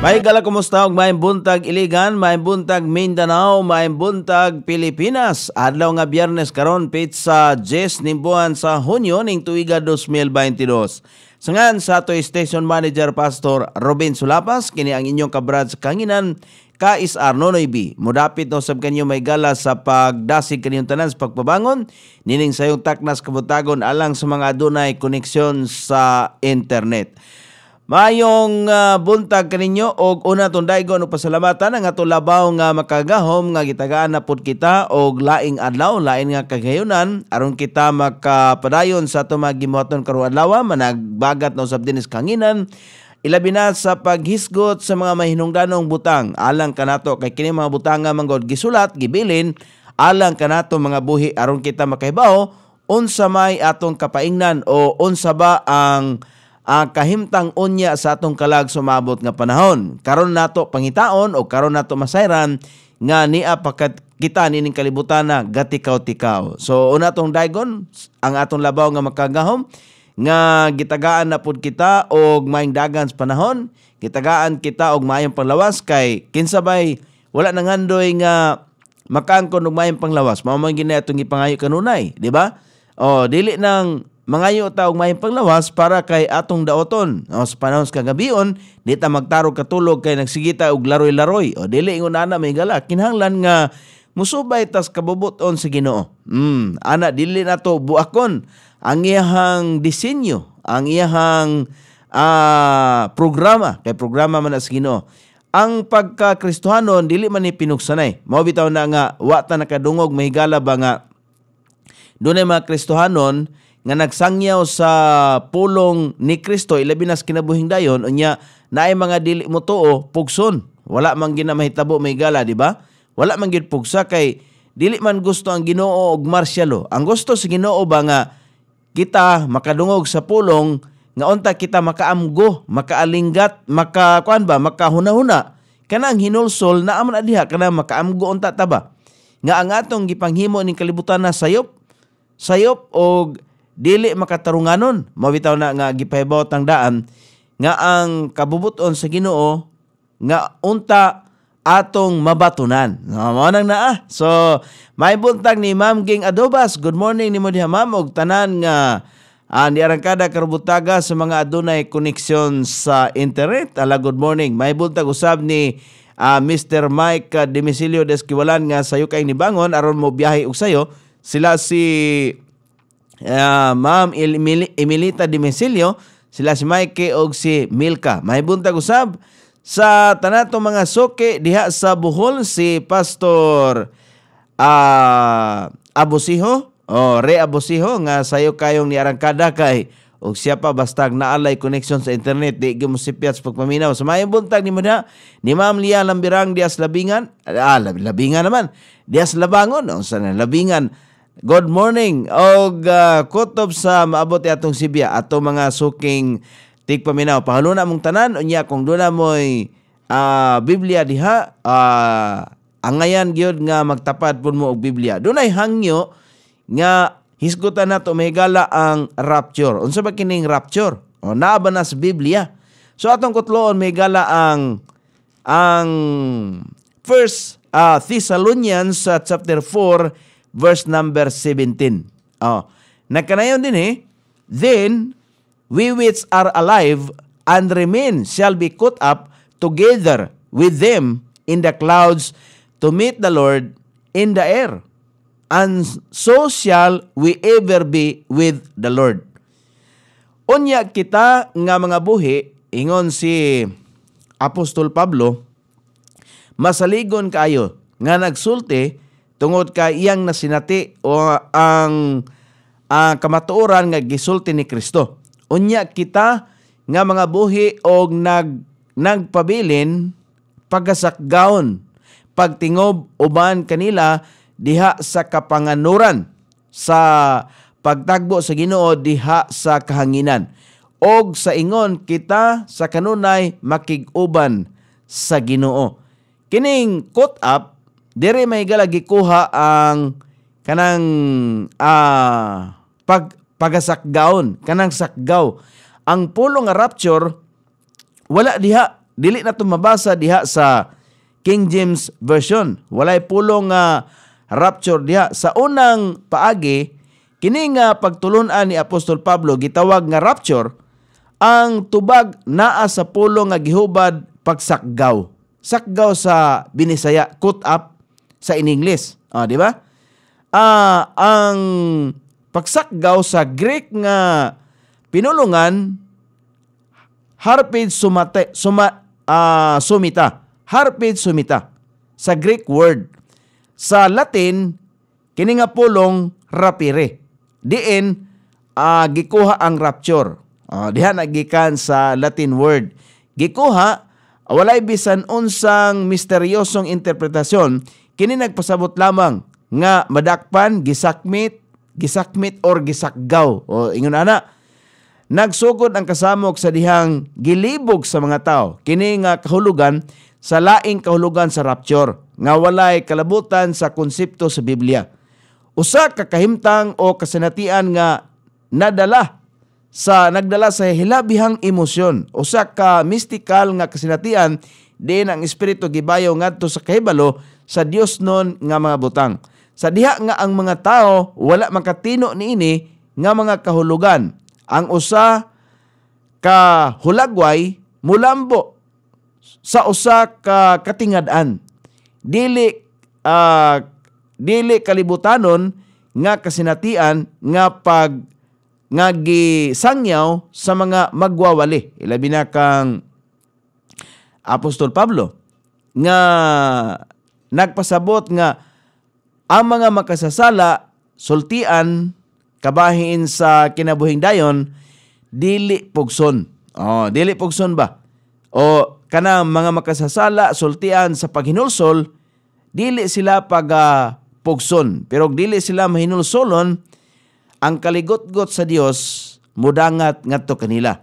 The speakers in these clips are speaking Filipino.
May gala kumusta og maayong buntag Iligan, maayong buntag Mindanao, maayong buntag Pilipinas. Adlaw nga Biyernes karon pizza Jess nimbuan sa Hunyo ning tuiga 2022. Sangan sa ato Station Manager Pastor Robin Sulapas kini ang inyong kabrad sa kanginan ka is Arnonoy B. Mudapit no sab kanyo may gala sa pagdasig kaniyong tanan sa pagpabangon nining sayong taknas kabutagon alang sa mga adunay koneksyon sa internet. Mayong uh, buntag kaninyo og una tong daigon og pasalamatan ang ato labaw nga ah, makagahom nga gitagaan na pud kita og laing adlaw lain nga kagayunan. aron kita makapadayon sa ato mga gimuhaton karong adlaw ah, managbagat na usab dinis kanginan ilabi na sa paghisgot sa mga mahinungdanong butang alang kanato kay kini mga butang nga manggod gisulat gibilin alang kanato mga buhi aron kita makahibaw unsa may atong kapaingnan o unsa ba ang ang kahimtang unya sa atong kalag sumabot nga panahon. Karon nato pangitaon o karon nato masayran nga niya pakat kita nining kalibutan na gatikaw-tikaw. So una tong daigon ang atong labaw nga makagahom nga gitagaan na pud kita og maayong dagan sa panahon, gitagaan kita og maayong panglawas kay kinsabay wala nang andoy nga makaangkon og maayong panglawas. Mao man gina atong ipangayo kanunay, di ba? Oh, dili nang mangayo taog may panglawas para kay atong daoton. O sa panahon sa kagabion, di ta magtarog katulog kay nagsigita og laroy-laroy. O dili ingon ana may gala, kinahanglan nga musubay tas kabubuton sa Ginoo. Mm, ana dili na to buakon ang iyahang disenyo, ang iyahang uh, programa kay programa man sa Ginoo. Ang pagka-Kristohanon dili man ni pinugsanay. Mao bitaw na nga wa ta nakadungog mahigala ba nga dunay mga Kristohanon nga nagsangyaw sa pulong ni Kristo ilabi nas kinabuhing dayon unya naay mga dili mo tuo pugson wala man gina mahitabo may gala di ba wala man gid pugsa kay dili man gusto ang Ginoo og martial ang gusto sa si Ginoo ba nga kita makadungog sa pulong nga unta kita makaamgo makaalinggat maka kuan ba makahuna-huna kana ang hinulsol na amon adiha kana makaamgo unta ta nga ang atong gipanghimo ning kalibutan na sayop sayop og dili makatarunganon mabitaw na nga gipahibawot ang daan nga ang kabubuton sa Ginoo nga unta atong mabatunan. No, mao nang naa. So, may buntag ni Ma'am Ging Adobas. Good morning nimo diha Ma'am og tanan nga uh, ni arangkada karubutaga sa mga adunay koneksyon sa internet. Ala good morning. May buntag usab ni uh, ah, Mr. Mike Demisilio Deskiwalan nga sayo kay ni Bangon aron mo biyahe og sayo. Sila si uh, Ma'am Emilita Dimesilio, sila si Mikey og si Milka. May buntag usab sa tanato mga soke diha sa Bohol si Pastor uh, ah, Abusiho o Re Abusiho nga sayo kayong ni Arangkada kay o siya pa bastag naalay connection sa internet di gyud si sipiat sa pagpaminaw sa may buntag ni mada ni Ma'am Lia Lambirang Dias Labingan ah, Labingan naman Dias Labangon unsa na Labingan Good morning og uh, kutob sa maabot atong Sibya ato mga suking tigpaminaw. Pahalo na mong tanan unya kung duna moy uh, Biblia diha uh, angayan gyud nga magtapad pud mo og Biblia. Dunay hangyo nga hisgutan nato mahigala ang rapture. Unsa ba kining rapture? O naa ba na sa Biblia? So atong kutloon mahigala ang ang first uh, Thessalonians uh, chapter 4 verse number 17. Oh, nakanayon din eh, Then we which are alive and remain shall be caught up together with them in the clouds to meet the Lord in the air. And so shall we ever be with the Lord. Unya kita nga mga buhi, ingon si Apostol Pablo, masaligon kayo nga nagsulti tungod kay iyang nasinati o ang uh, kamatuoran nga gisulti ni Kristo. Unya kita nga mga buhi og nag nagpabilin pagasakgaon pagtingob uban kanila diha sa kapanganuran sa pagtagbo sa Ginoo diha sa kahanginan og sa ingon kita sa kanunay makiguban sa Ginoo kining caught up dire may galagi kuha ang kanang uh, pag pagasakgaon kanang sakgaw ang pulong nga rapture wala diha dili na tumabasa diha sa King James version walay pulong nga rapture diha sa unang paagi kini nga pagtulunan ni Apostol Pablo gitawag nga rapture ang tubag naa sa pulong nga gihubad pagsakgaw sakgaw sa Binisaya cut up sa in English. Ah, di ba? Ah, ang pagsakgaw sa Greek nga pinulungan harpid sumate, suma, ah, sumita. Harpid sumita sa Greek word. Sa Latin, kini nga pulong rapire. Diin uh, gikuha ang rapture. Uh, diha nagikan sa Latin word. Gikuha walay bisan unsang misteryosong interpretasyon Kini nagpasabot lamang nga madakpan, gisakmit, gisakmit or gisakgaw. O ingon ana, nagsugod ang kasamok sa dihang gilibog sa mga tao. Kini nga kahulugan sa laing kahulugan sa rapture nga walay kalabutan sa konsepto sa Biblia. Usa ka kahimtang o kasinatian nga nadala sa nagdala sa hilabihang emosyon. Usa ka mystical nga kasinatian din ang espiritu gibayo ngadto sa kahibalo sa Dios noon nga mga butang. Sa diha nga ang mga tao wala makatino niini nga mga kahulugan. Ang usa ka hulagway mulambo sa usa ka katingadan. Dili uh, dili kalibutanon nga kasinatian nga pag nga gisangyaw sa mga magwawali. Ilabi na kang Apostol Pablo nga nagpasabot nga ang mga makasasala sultian kabahin sa kinabuhing dayon dili pugson. Oh, dili pugson ba? O kana mga makasasala sultian sa paghinulsol dili sila pag uh, pugson pero dili sila mahinulsolon ang kaligot-got sa Dios mudangat ngadto kanila.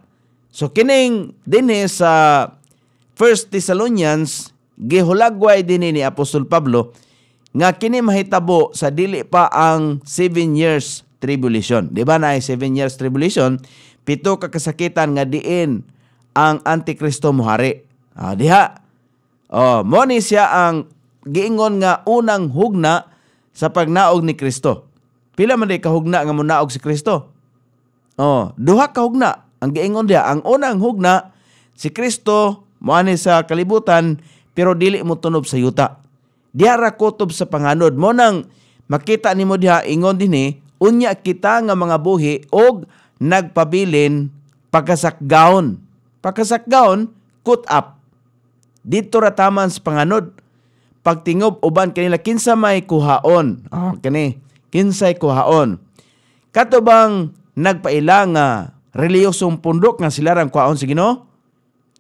So kining dinhi sa 1 Thessalonians gihulagway din ni Apostol Pablo nga kini mahitabo sa dili pa ang 7 years tribulation. Di ba na 7 years tribulation, pito ka kasakitan nga diin ang Antikristo muhari. Ah, diha. Oh, mo ni siya ang giingon nga unang hugna sa pagnaog ni Kristo. Pila man di hugna nga munaog si Kristo? Oh, duha ka hugna ang giingon diha. Ang unang hugna si Kristo moani sa kalibutan pero dili mo tunob sa yuta. Diya ra kutob sa panganod mo nang makita nimo diha ingon dinhi unya kita nga mga buhi og nagpabilin pagkasakgaon. Pagkasakgaon, cut up. Dito ra taman sa panganod. Pagtingob uban kanila kinsa may kuhaon. Oh, ah. kani, kinsay kuhaon. Kato bang nagpaila nga reliyosong pundok nga sila rang kuhaon sa Ginoo?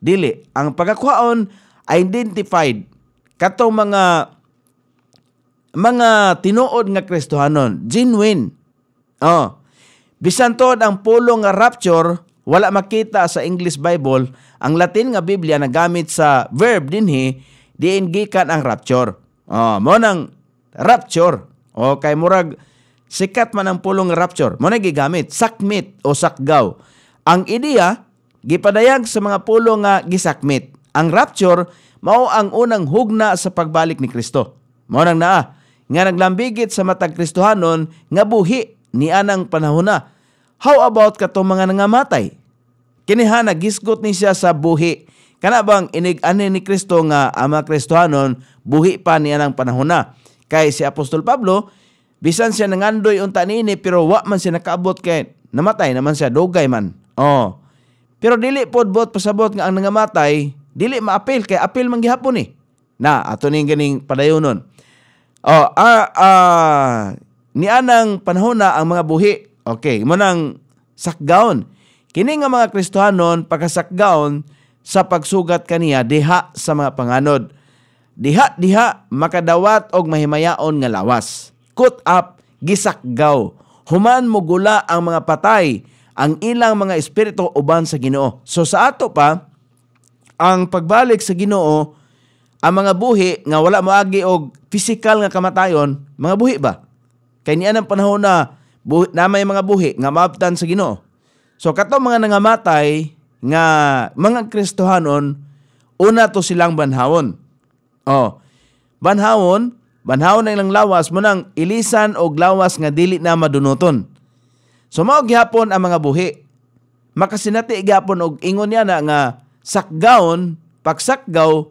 Dili. Ang pagkakuhaon identified katong mga mga tinuod nga Kristohanon, genuine. Oh. Bisan tod ang pulo nga rapture wala makita sa English Bible, ang Latin nga Biblia nagamit sa verb dinhi diin gikan ang rapture. Oh, mo nang rapture. Oh, kay murag sikat man ang pulong rapture. Mo na gigamit sakmit o sakgaw. Ang ideya gipadayag sa mga pulo nga gisakmit. Ang rapture mao ang unang hugna sa pagbalik ni Kristo. Mao nang naa nga naglambigit sa matag Kristohanon nga buhi ni anang panahona. How about katong mga nangamatay? Kiniha nagisgot ni siya sa buhi. Kana bang inig ani ni Kristo nga ama Kristohanon buhi pa ni anang panahona. Kay si Apostol Pablo bisan siya nangandoy unta niini pero wa man siya nakaabot kay namatay naman siya dogay man. Oh. Pero dili pod bot pasabot nga ang nangamatay Dili maapil kay apil man gihapon ni. Eh. Na ato ning ganing padayonon. Oh, ah, ah ni anang panahon na ang mga buhi. Okay, mo nang sakgaon. Kini nga mga Kristohanon pagkasakgaon sa pagsugat kaniya diha sa mga panganod. Diha diha makadawat og mahimayaon nga lawas. Cut up gisakgaw. Human mo gula ang mga patay ang ilang mga espiritu uban sa Ginoo. So sa ato pa ang pagbalik sa Ginoo ang mga buhi nga wala moagi og physical nga kamatayon, mga buhi ba? Kay ni anang panahon na buhi, na may mga buhi nga maabtan sa Ginoo. So kato mga nangamatay nga mga Kristohanon una to silang banhawon. Oh. Banhawon, banhawon ang ilang lawas mo nang ilisan og lawas nga dili na madunoton So mao gihapon ang mga buhi. Makasinati gihapon og ingon niya na nga sakgaon, pagsakgaw,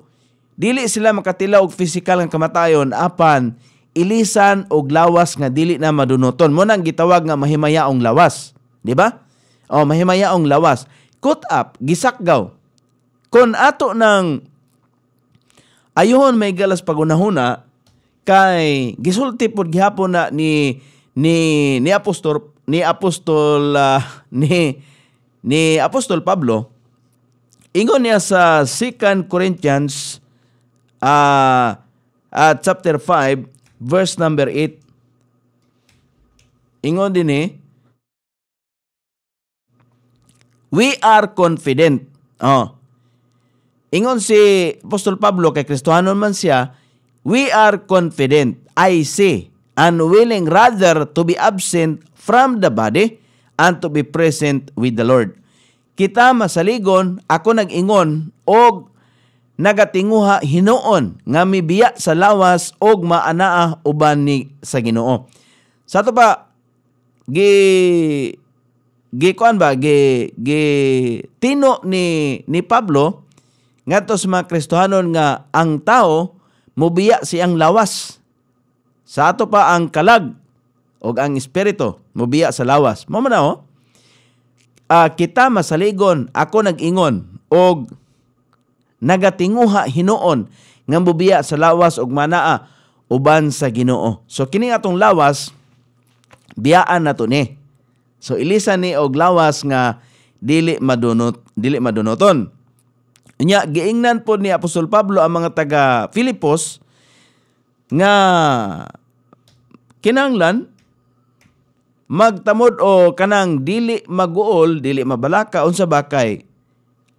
dili sila makatilaw og physical nga kamatayon apan ilisan og lawas nga dili na madunoton. Mo nang gitawag nga mahimayaong lawas, di ba? O mahimayaong lawas. Cut up, gisakgaw. Kon ato nang ayon may galas pagunahuna kay gisulti pod gihapon na ni ni ni apostol ni apostol uh, ni ni apostol Pablo Ingon niya sa 2 Corinthians uh, uh, chapter 5 verse number 8. Ingon din eh, We are confident. Oh. Ingon si Apostol Pablo kay Kristohanon man siya, We are confident, I say, and willing rather to be absent from the body and to be present with the Lord kita masaligon, ako nagingon, ingon og nagatinguha hinoon nga mibiya sa lawas og maanaa uban ni sa Ginoo. Sa ato pa gi gi kuan ba gi gi tino ni ni Pablo ngadto sa mga Kristohanon nga ang tao mubiya siyang lawas. Sa ato pa ang kalag og ang espiritu mubiya sa lawas. Mao man oh? uh, kita masaligon ako nag-ingon og nagatinguha hinuon nga bubiya sa lawas og manaa uban sa Ginoo. So kini atong lawas biyaan nato ni. So ilisa ni og lawas nga dili madunot dili madunoton. Nya giingnan po ni Apostol Pablo ang mga taga Filipos nga kinanglan magtamod o kanang dili maguol, dili mabalaka unsa bakay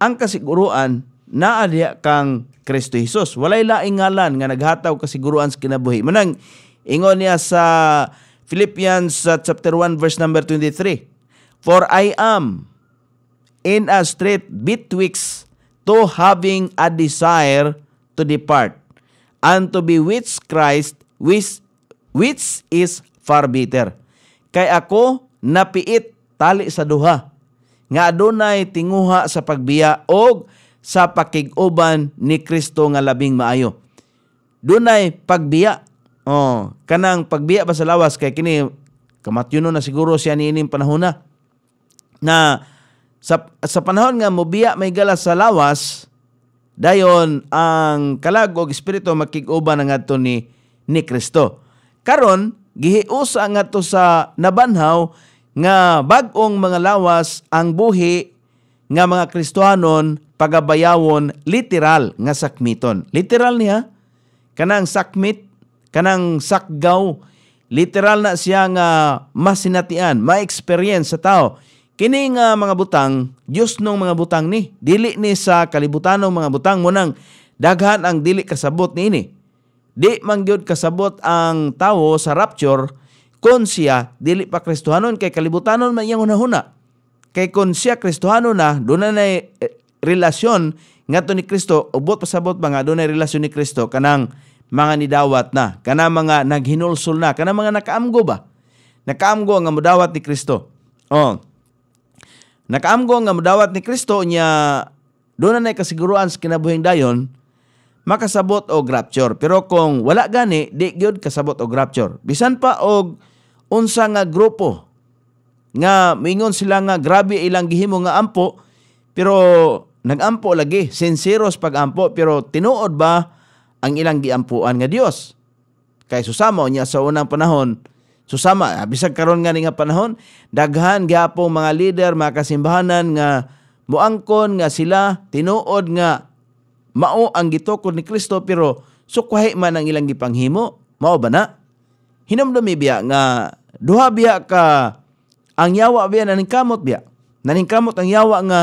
ang kasiguruan naa diha kang Kristo Jesus. Walay laing ngalan nga naghataw kasiguruan sa kinabuhi. Manang ingon niya sa Philippians chapter 1 verse number 23. For I am in a strait betwixt to having a desire to depart and to be with Christ which, which is far better kay ako napiit tali sa duha nga adunay tinguha sa pagbiya og sa pakiguban ni Kristo nga labing maayo. Dunay pagbiya. Oh, kanang pagbiya ba sa lawas kay kini kamatyuno na siguro siya ni ining panahon na na sa, sa panahon nga mobiya may gala sa lawas dayon ang kalag og espiritu makiguban ang adto ni ni Kristo. Karon gihiusa nga to sa nabanhaw nga bagong mga lawas ang buhi nga mga Kristohanon pagabayawon literal nga sakmiton. Literal niya kanang sakmit, kanang sakgaw, literal na siya nga masinatian, ma-experience sa tao. Kini nga mga butang, Dios nung mga butang ni, dili ni sa kalibutan ng mga butang mo nang daghan ang dili kasabot ni ini. Di mangyod kasabot ang tao sa rapture kon siya dili pa Kristohanon kay kalibutanon man iyang una-una. Kay kon siya Kristohanon na doon na eh, relasyon ngadto ni Kristo ubot pasabot mga doon na relasyon ni Kristo kanang mga nidawat na, kana mga naghinulsul na, kana mga nakaamgo ba? Nakaamgo nga mudawat ni Kristo. Oh. Nakaamgo nga mudawat ni Kristo nya doon na nay kasiguruan sa kinabuhing dayon makasabot og rapture. Pero kung wala gani, di gyud kasabot og rapture. Bisan pa og unsa nga grupo nga mingon sila nga grabe ilang gihimo nga ampo pero nagampo lagi sinseros pagampo pero tinuod ba ang ilang giampuan nga Dios kay susama niya sa unang panahon susama ah, bisag karon nga nga panahon daghan gyapong mga leader mga kasimbahanan nga muangkon nga sila tinuod nga mao ang gitukod ni Kristo pero sukwahi man ang ilang gipanghimo, mao ba na? Hinamdami biya nga duha biya ka ang yawa biya naningkamot biya. Naningkamot ang yawa nga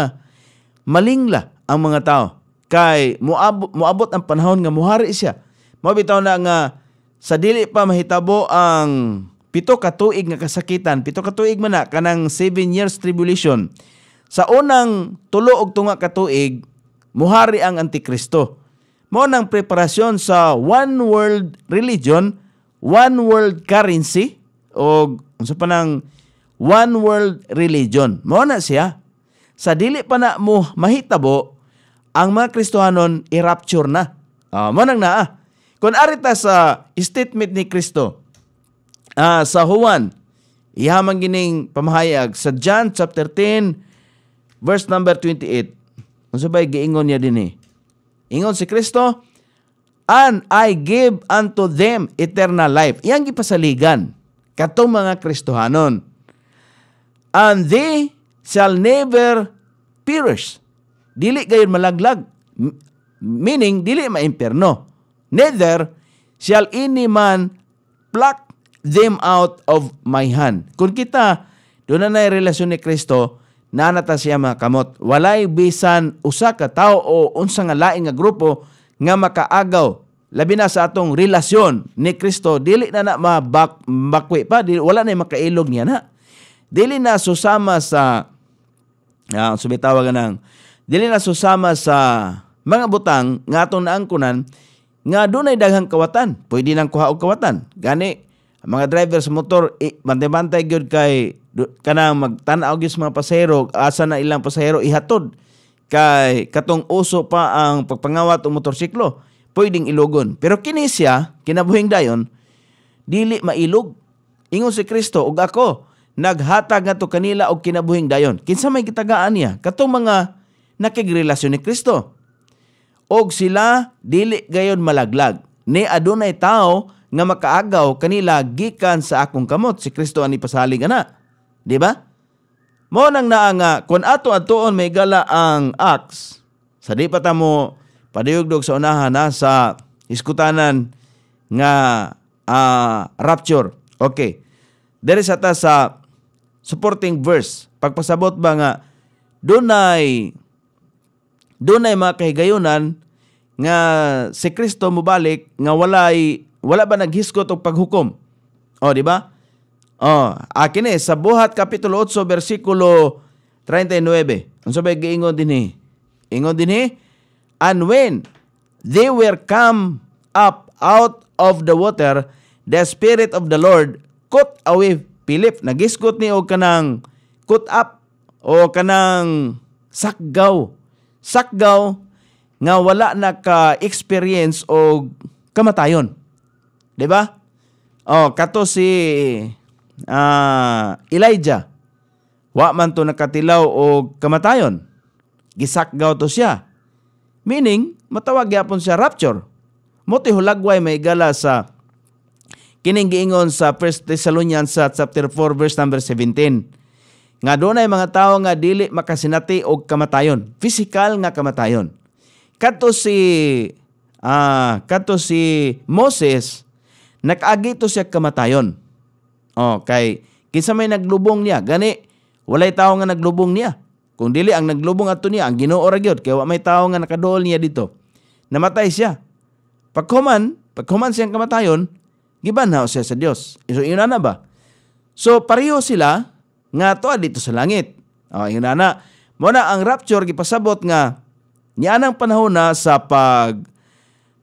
malingla ang mga tao. Kay muabot, muabot ang panahon nga muhari siya. Mabitaw na nga sa dili pa mahitabo ang pito ka tuig nga kasakitan, pito ka tuig man na kanang 7 years tribulation. Sa unang tulo og tunga ka tuig, muhari ang Antikristo. Mo nang preparasyon sa one world religion, one world currency o unsa pa nang one world religion. Mo na siya. Sa dili pa na mo mahitabo ang mga Kristohanon i-rapture na. Uh, ah, mo nang naa. Kun arita sa statement ni Kristo uh, sa Juan ihamang gining pamahayag sa John chapter 10 verse number 28 Unsabay giingon niya dinhi? Eh. Ingon si Kristo, and I give unto them eternal life. Iyang gipasaligan katong mga Kristohanon. And they shall never perish. Dili gayon malaglag. Meaning, dili maimperno. Neither shall any man pluck them out of my hand. Kung kita, doon na na relasyon ni Kristo, nanata siya mga kamot. Walay bisan usa ka tao o unsa nga laing nga grupo nga makaagaw labi na sa atong relasyon ni Kristo dili na na mabak, pa dili, wala na makailog niya na dili na susama sa uh, ah, subitawag ng dili na susama sa mga butang nga atong naangkunan nga dunay daghang kawatan pwede nang kuha og kawatan gani mga driver sa motor eh, bantay-bantay gyud kay kanang magtanaw gyud mga pasahero asa na ilang pasahero ihatod kay katong uso pa ang pagpangawat og motorsiklo pwedeng ilugon pero kini siya kinabuhing dayon dili mailog ingon si Kristo og ako naghatag nato kanila og kinabuhing dayon kinsa may gitagaan niya katong mga nakigrelasyon ni Kristo og sila dili gayon malaglag ni adunay tao nga makaagaw kanila gikan sa akong kamot si Kristo ani pasaling ana Di ba? Mo nang naanga nga kun ato atoon may gala ang acts. Sa di pa tamo padayugdog sa unahan sa iskutanan nga uh, rapture. Okay. Dere sa ta sa supporting verse. Pagpasabot ba nga dunay dunay mga kahigayunan nga si Kristo mubalik nga walay wala ba naghiskot og paghukom? O di ba? Oh, akin eh, sa buhat kapitulo 8 bersikulo 39. Ang sabay giingon din eh. Ingon din eh. And when they were come up out of the water, the Spirit of the Lord cut away Philip. Nagiskot ni o kanang cut up o kanang sakgaw. Sakgaw nga wala naka experience o kamatayon. 'Di ba? Oh, kato si uh, Elijah, wa man to nakatilaw o kamatayon. Gisakgaw to siya. Meaning, matawag yapon siya rapture. Muti hulagway may gala sa kining giingon sa 1 Thessalonians sa chapter 4 verse number 17. Nga doon ay mga tao nga dili makasinati og kamatayon, physical nga kamatayon. Kadto si ah, uh, kadto si Moses nakaagi to siya kamatayon Oh, kay kinsa may naglubong niya, gani walay tao nga naglubong niya. Kung dili ang naglubong ato niya ang Ginoo ra gyud kay wa may tao nga nakaduol niya dito. Namatay siya. Pagkuman, pagkuman siyang kamatayon, gibanhaw siya sa Dios. So, yun na ba? So, pareho sila nga to dito sa langit. Oh, yun na Mo na ang rapture gipasabot nga nianang panahon na sa pag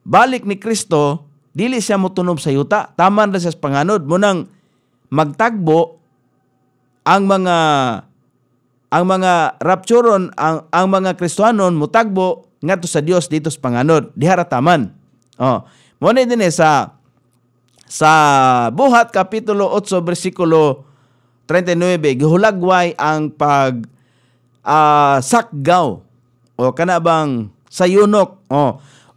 balik ni Kristo, dili siya motunob sa yuta. Taman ra siya sa panganod. Munang magtagbo ang mga ang mga rapturon ang ang mga Kristohanon mutagbo ngadto sa Dios dito sa panganod diharataman. Oh. Mo ni dinhi eh sa sa buhat kapitulo 8 bersikulo 39 gihulagway ang pag uh, sakgaw o kana bang yunok o oh.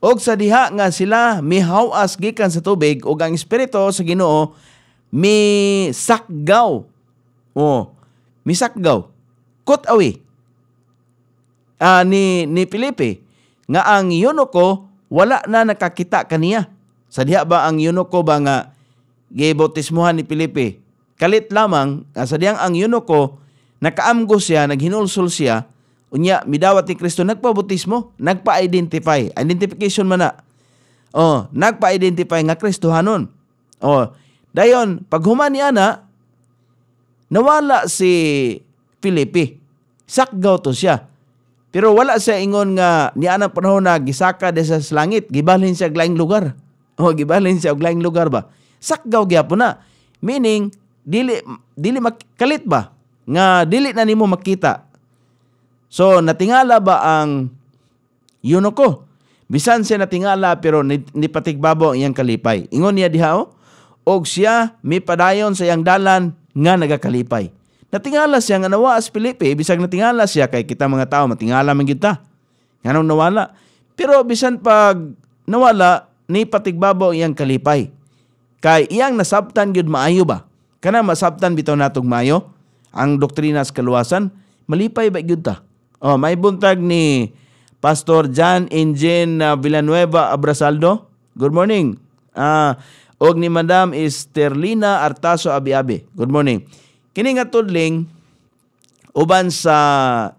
og sa diha nga sila mihawas gikan sa tubig ug ang espiritu sa Ginoo may sakgaw. Oh, may sakgaw. Cut away. Uh, ni, ni Felipe, nga ang Yunoko wala na nakakita kaniya. Sa ba ang Yunoko ba nga gibautismuhan ni Felipe? Kalit lamang, uh, ang Yunoko, nakaamgo siya, naghinulsul siya, unya, midawat ni Kristo, nagpabautismo, nagpa-identify. Identification man na. Oh, nagpa-identify nga Kristohanon. Oh, Dayon, paghuman ni ana, nawala si Filipi. Sakgaw to siya. Pero wala siya ingon nga ni Ana panahon na gisaka de sa langit, gibalhin siya glaing lugar. O gibalhin siya og laing lugar ba? Sakgaw gyapon na. Meaning dili dili makalit ba nga dili na nimo makita. So natingala ba ang yuno ko? Bisan siya natingala pero nipatigbabaw ang iyang kalipay. Ingon niya diha oh, og siya mipadayon sa iyang dalan nga nagakalipay. Natingala siya nga nawa as Pilipi, bisag natingala siya kay kita mga tao, matingala man kita. Nganong nawala. Pero bisan pag nawala, ni patigbabaw iyang kalipay. Kay iyang nasabtan gyud maayo ba? Kana masabtan bitaw natong mayo, ang doktrina sa kaluwasan, malipay ba gyud ta? Oh, may buntag ni Pastor John Ingen ah, Villanueva Abrasaldo. Good morning. Ah, uh, og ni Madam Esterlina Artaso abi Good morning. Kini nga tudling uban sa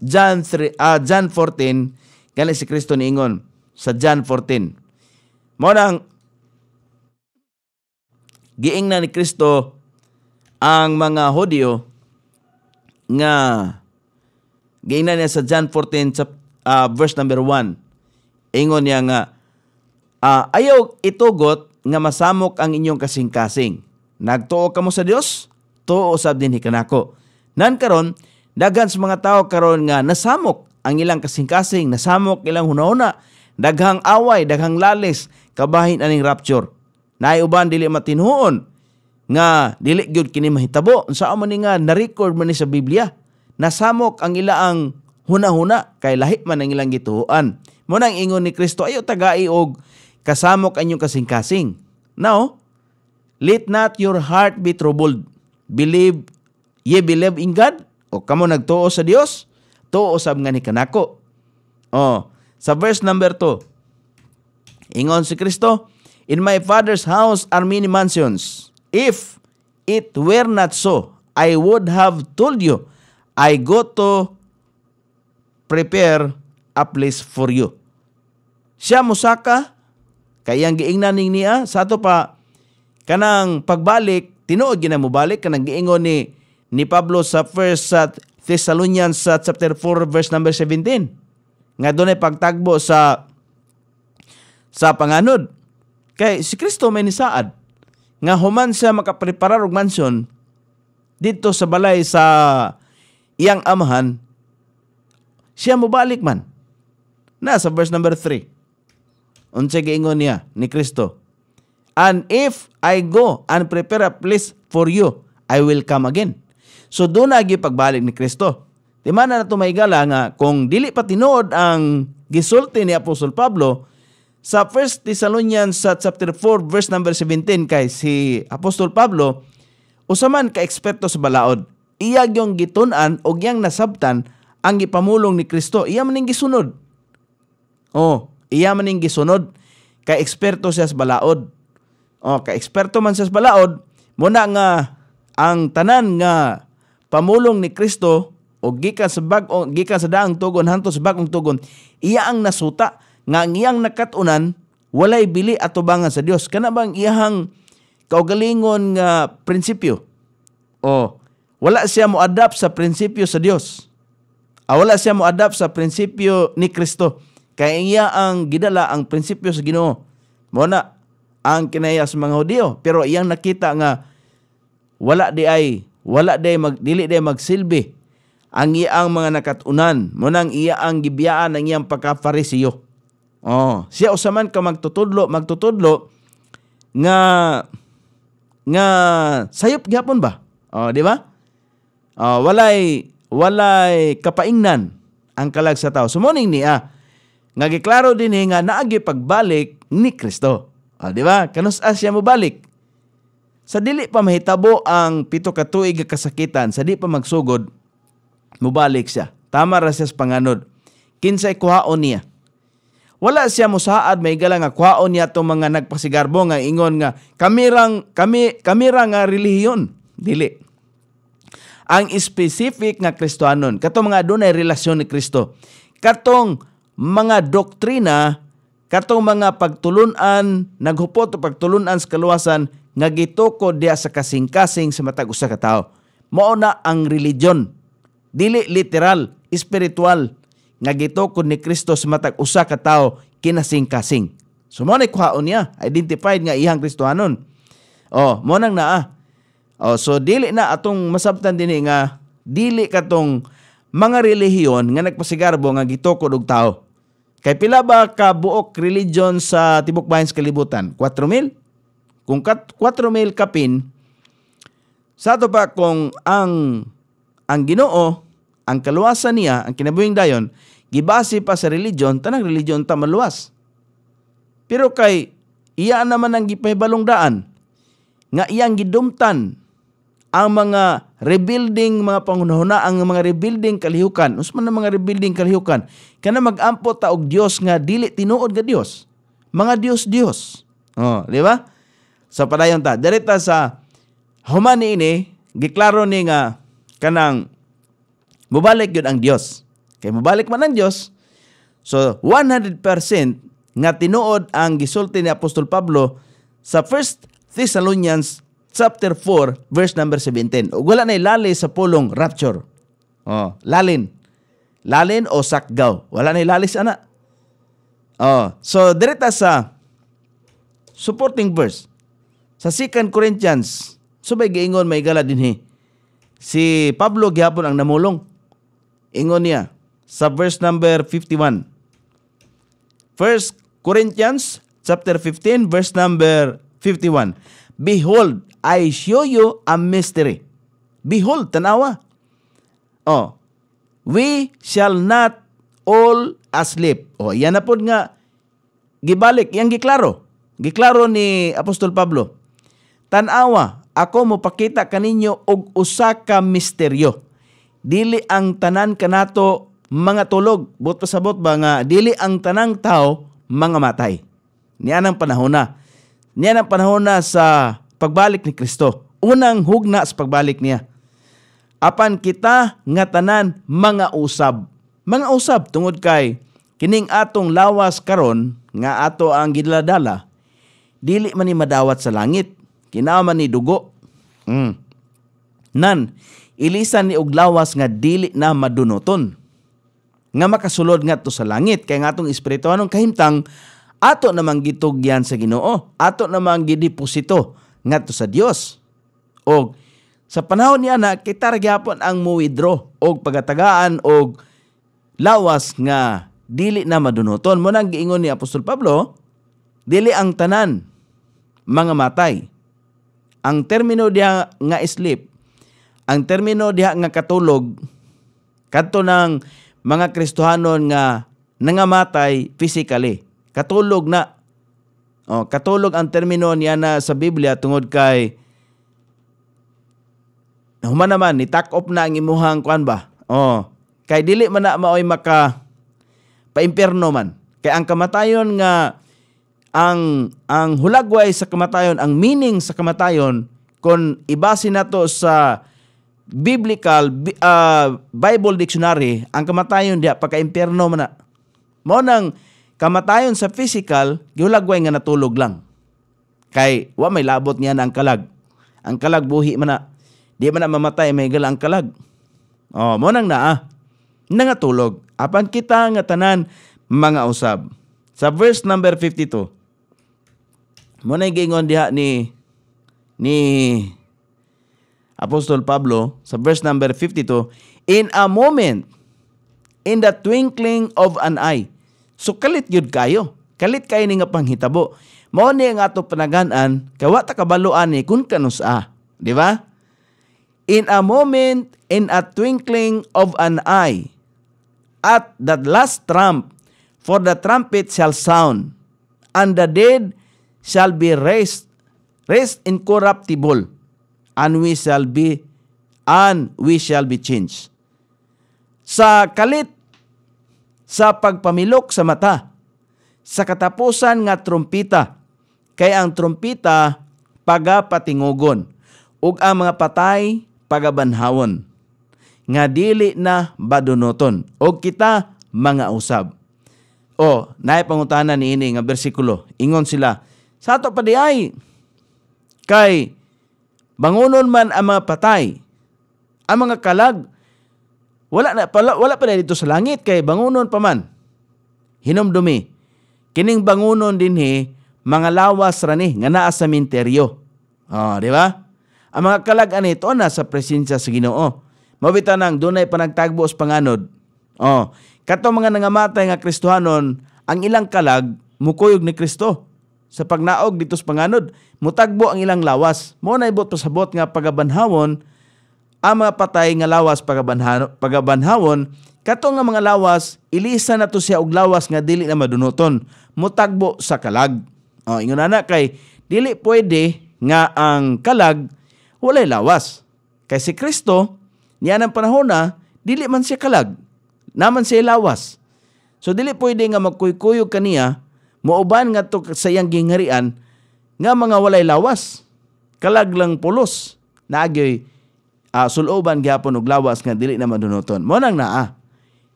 John 3 uh, ah, John 14 kani si Kristo niingon sa John 14. Mao nang giing na ni Kristo ang mga Hodyo nga giing na niya sa John 14 chap, uh, verse number 1. Ingon niya nga uh, ayaw itugot nga masamok ang inyong kasing-kasing. Nagtuo kamo sa Dios, tuo sab dinhi kanako. Nan karon, daghan sa mga tao karon nga nasamok ang ilang kasing-kasing, nasamok ilang hunahuna, daghang away, daghang lalis kabahin aning rapture. Naay uban dili matinhuon nga dili gyud kini mahitabo sa amo ni nga na-record man ni sa Biblia. Nasamok ang ilaang hunahuna kay lahi man ang ilang gituoan. Mo nang ingon ni Kristo ayo tagai og kasamok ang inyong kasing-kasing. Now, let not your heart be troubled. Believe, ye believe in God. O kamo nagtuo sa Dios, tuo sab nga ni kanako. O, sa verse number 2. Ingon si Kristo, In my Father's house are many mansions. If it were not so, I would have told you, I go to prepare a place for you. Siya musaka, kaya ang giingnan ning niya sa ato pa kanang pagbalik tinuod gyud mo balik kanang giingon ni ni Pablo sa 1 sa Thessalonians sa chapter 4 verse number 17 nga dunay pagtagbo sa sa panganod kay si Kristo may nisaad nga human siya makapreparar og mansion dito sa balay sa iyang amahan siya mo balik man na sa verse number 3 unsay giingon niya ni Kristo? And if I go and prepare a place for you, I will come again. So doon na pagbalik ni Kristo. Di man na nato maigala nga kung dili pa tinuod ang gisulti ni Apostol Pablo sa 1 Thessalonians sa chapter 4 verse number 17 kay si Apostol Pablo usaman ka eksperto sa balaod iya yung gitun-an o yang nasabtan ang gipamulong ni Kristo iya man ning gisunod. Oh, iya maning gisunod kay eksperto siya sa balaod. O kay eksperto man siya sa balaod, muna nga ang tanan nga pamulong ni Kristo o gikan sa bag-o gikan sa daang tugon hantos sa bagong tugon, iya ang nasuta nga ang iyang nakatunan walay bili atubangan sa Dios kana bang iyang kaugalingon nga prinsipyo. O wala siya mo adapt sa prinsipyo sa Dios. Ah, wala siya mo adapt sa prinsipyo ni Kristo kay iya ang gidala ang prinsipyo sa Ginoo. Mo na ang kinaya sa mga Hudiyo, pero iyang nakita nga wala di ay wala di mag dili di magsilbi ang iyang mga nakatunan mo nang iya ang gibiyaan ng iyang pagkafarisiyo. Oh, siya usaman ka magtutudlo, magtutudlo nga nga sayop gihapon ba? Oh, di ba? Oh, walay walay kapaingnan ang kalag sa tao. Sumuning niya, nga giklaro dinhi nga naagi pagbalik ni Kristo. Ah, di ba? Kanus siya mo balik. Sa dili pa mahitabo ang pito ka tuig nga kasakitan, sa di pa magsugod, mubalik siya. Tama ra siya sa panganod. Kinsay kuhaon niya. Wala siya musaad may gala nga kuhaon niya tong mga nagpasigarbo nga ingon nga kamirang kami kamira nga reliyon. Dili. Ang specific nga Kristohanon, katong mga dunay relasyon ni Kristo. Katong mga doktrina katong mga pagtulunan naghupot o pagtulunan sa kaluwasan nga gitukod diya sa kasing-kasing sa matag usa ka tawo. Mao na ang religion. Dili literal, spiritual nga gitukod ni Kristo sa matag usa ka tawo kinasing-kasing. So mo ni kuhaon niya, identified nga iyang Kristohanon. Oh, mo nang naa. Oh, so dili na atong masabtan dinhi eh nga dili katong mga relihiyon nga nagpasigarbo nga gitukod og tawo Kay pila ba ka buok religion sa tibok bayan sa kalibutan? 4,000? Kung 4,000 kapin, sa ato pa kung ang ang Ginoo, ang kaluwasan niya, ang kinabuhing dayon, gibase pa sa religion, tanang religion ta maluwas. Pero kay iya naman ang gipahibalong daan nga iyang gidumtan ang mga rebuilding mga pangunahuna ang mga rebuilding kalihukan us man mga rebuilding kalihukan kana magampo ta og Dios nga dili tinuod ga Dios mga Dios Dios oh di ba sa so, padayon ta direta sa human ni ini giklaro ni nga kanang mubalik yun ang Dios kay mubalik man ang Dios so 100% nga tinuod ang gisulti ni Apostol Pablo sa 1 Thessalonians chapter 4, verse number 17. Ug wala na lali sa pulong rapture. Oh, lalin. Lalin o sakgaw. Wala na lali sa ana. Oh, so direta sa supporting verse sa 2 Corinthians. Subay so, giingon may gala dinhi. Si Pablo gihapon ang namulong. Ingon niya sa verse number 51. 1 Corinthians chapter 15 verse number 51. Behold, I show you a mystery. Behold, tanawa. Oh, we shall not all asleep. Oh, yan na po nga. Gibalik, yang giklaro. Giklaro ni Apostol Pablo. Tanawa, ako mo pakita kaninyo og usa ka misteryo. Dili ang tanan kanato mga tulog, but pasabot ba nga dili ang tanang tao mga matay. Niya ang panahon na. Niya ang panahon na sa pagbalik ni Kristo. Unang hugna sa pagbalik niya. Apan kita nga tanan mga usab. Mga usab tungod kay kining atong lawas karon nga ato ang gidaladala dili man ni madawat sa langit kinama ni dugo mm. nan ilisan ni og lawas nga dili na madunoton nga makasulod nga to sa langit kay nga atong espiritu anong kahimtang ato namang gitugyan sa Ginoo ato namang gideposito ngadto sa Dios. Og sa panahon ni ana kay gyapon ang muwidro og pagatagaan og lawas nga dili na madunoton mo nang giingon ni Apostol Pablo dili ang tanan mga matay ang termino diha nga sleep ang termino diha nga katulog kadto ng mga Kristohanon nga nangamatay physically katulog na Oh, katulog ang termino niya na sa Biblia tungod kay human naman ni tak up na ang imuhang kuan ba. Oh, kay dili man na maoy maka paimpierno man. Kay ang kamatayon nga ang ang hulagway sa kamatayon, ang meaning sa kamatayon kon ibase nato sa biblical uh, Bible dictionary, ang kamatayon diya pagka impierno man na. Mao nang Kamatayon sa physical, gihulagway nga natulog lang. Kay wa may labot niya na ang kalag. Ang kalag buhi man na. Di man na mamatay may gala ang kalag. Oh, mo nang naa. Nangatulog. Apan kita nga tanan mga usab. Sa verse number 52. Mo na gingon diha ni ni Apostol Pablo sa verse number 52, in a moment, in the twinkling of an eye, So kalit yun kayo. Kalit kayo ni nga panghitabo. Mao ni ang ato panaganan kawa ta kabaluan ni kun kanus a, di ba? In a moment, in a twinkling of an eye, at that last trump, for the trumpet shall sound, and the dead shall be raised, raised incorruptible, and we shall be, and we shall be changed. Sa kalit sa pagpamilok sa mata sa katapusan nga trumpita kay ang trumpita pagapatingugon ug ang mga patay pagabanhawon nga dili na badunoton og kita mga usab o naay pangutana niini nga bersikulo ingon sila sa ato pa di kay bangunon man ang mga patay ang mga kalag wala na pala, wala pa dito sa langit kay bangunon pa man. Hinumdumi. Kining bangunon dinhi mga lawas rani nga naa sa minteryo. Oh, di ba? Ang mga kalag ani to na sa presensya sa Ginoo. Mabita nang dunay panagtagbo sa panganod. Oh, kato mga nangamatay nga Kristohanon, ang ilang kalag mukuyog ni Kristo sa pagnaog dito sa panganod. Mutagbo ang ilang lawas. Mo na ibot pasabot nga pagabanhawon ama patay nga lawas pagabanhawon kato nga mga lawas ilisa na to siya og lawas nga dili na madunoton mutagbo sa kalag o ingon na kay dili pwede nga ang kalag walay lawas kay si Kristo niya ng panahon na dili man siya kalag naman siya lawas so dili pwede nga magkuykuyog kaniya mauban nga to sa iyang gingharian nga mga walay lawas kalag lang pulos naagyoy uh, ah, suluban gyapon og lawas nga dili na madunuton. Mo nang naa.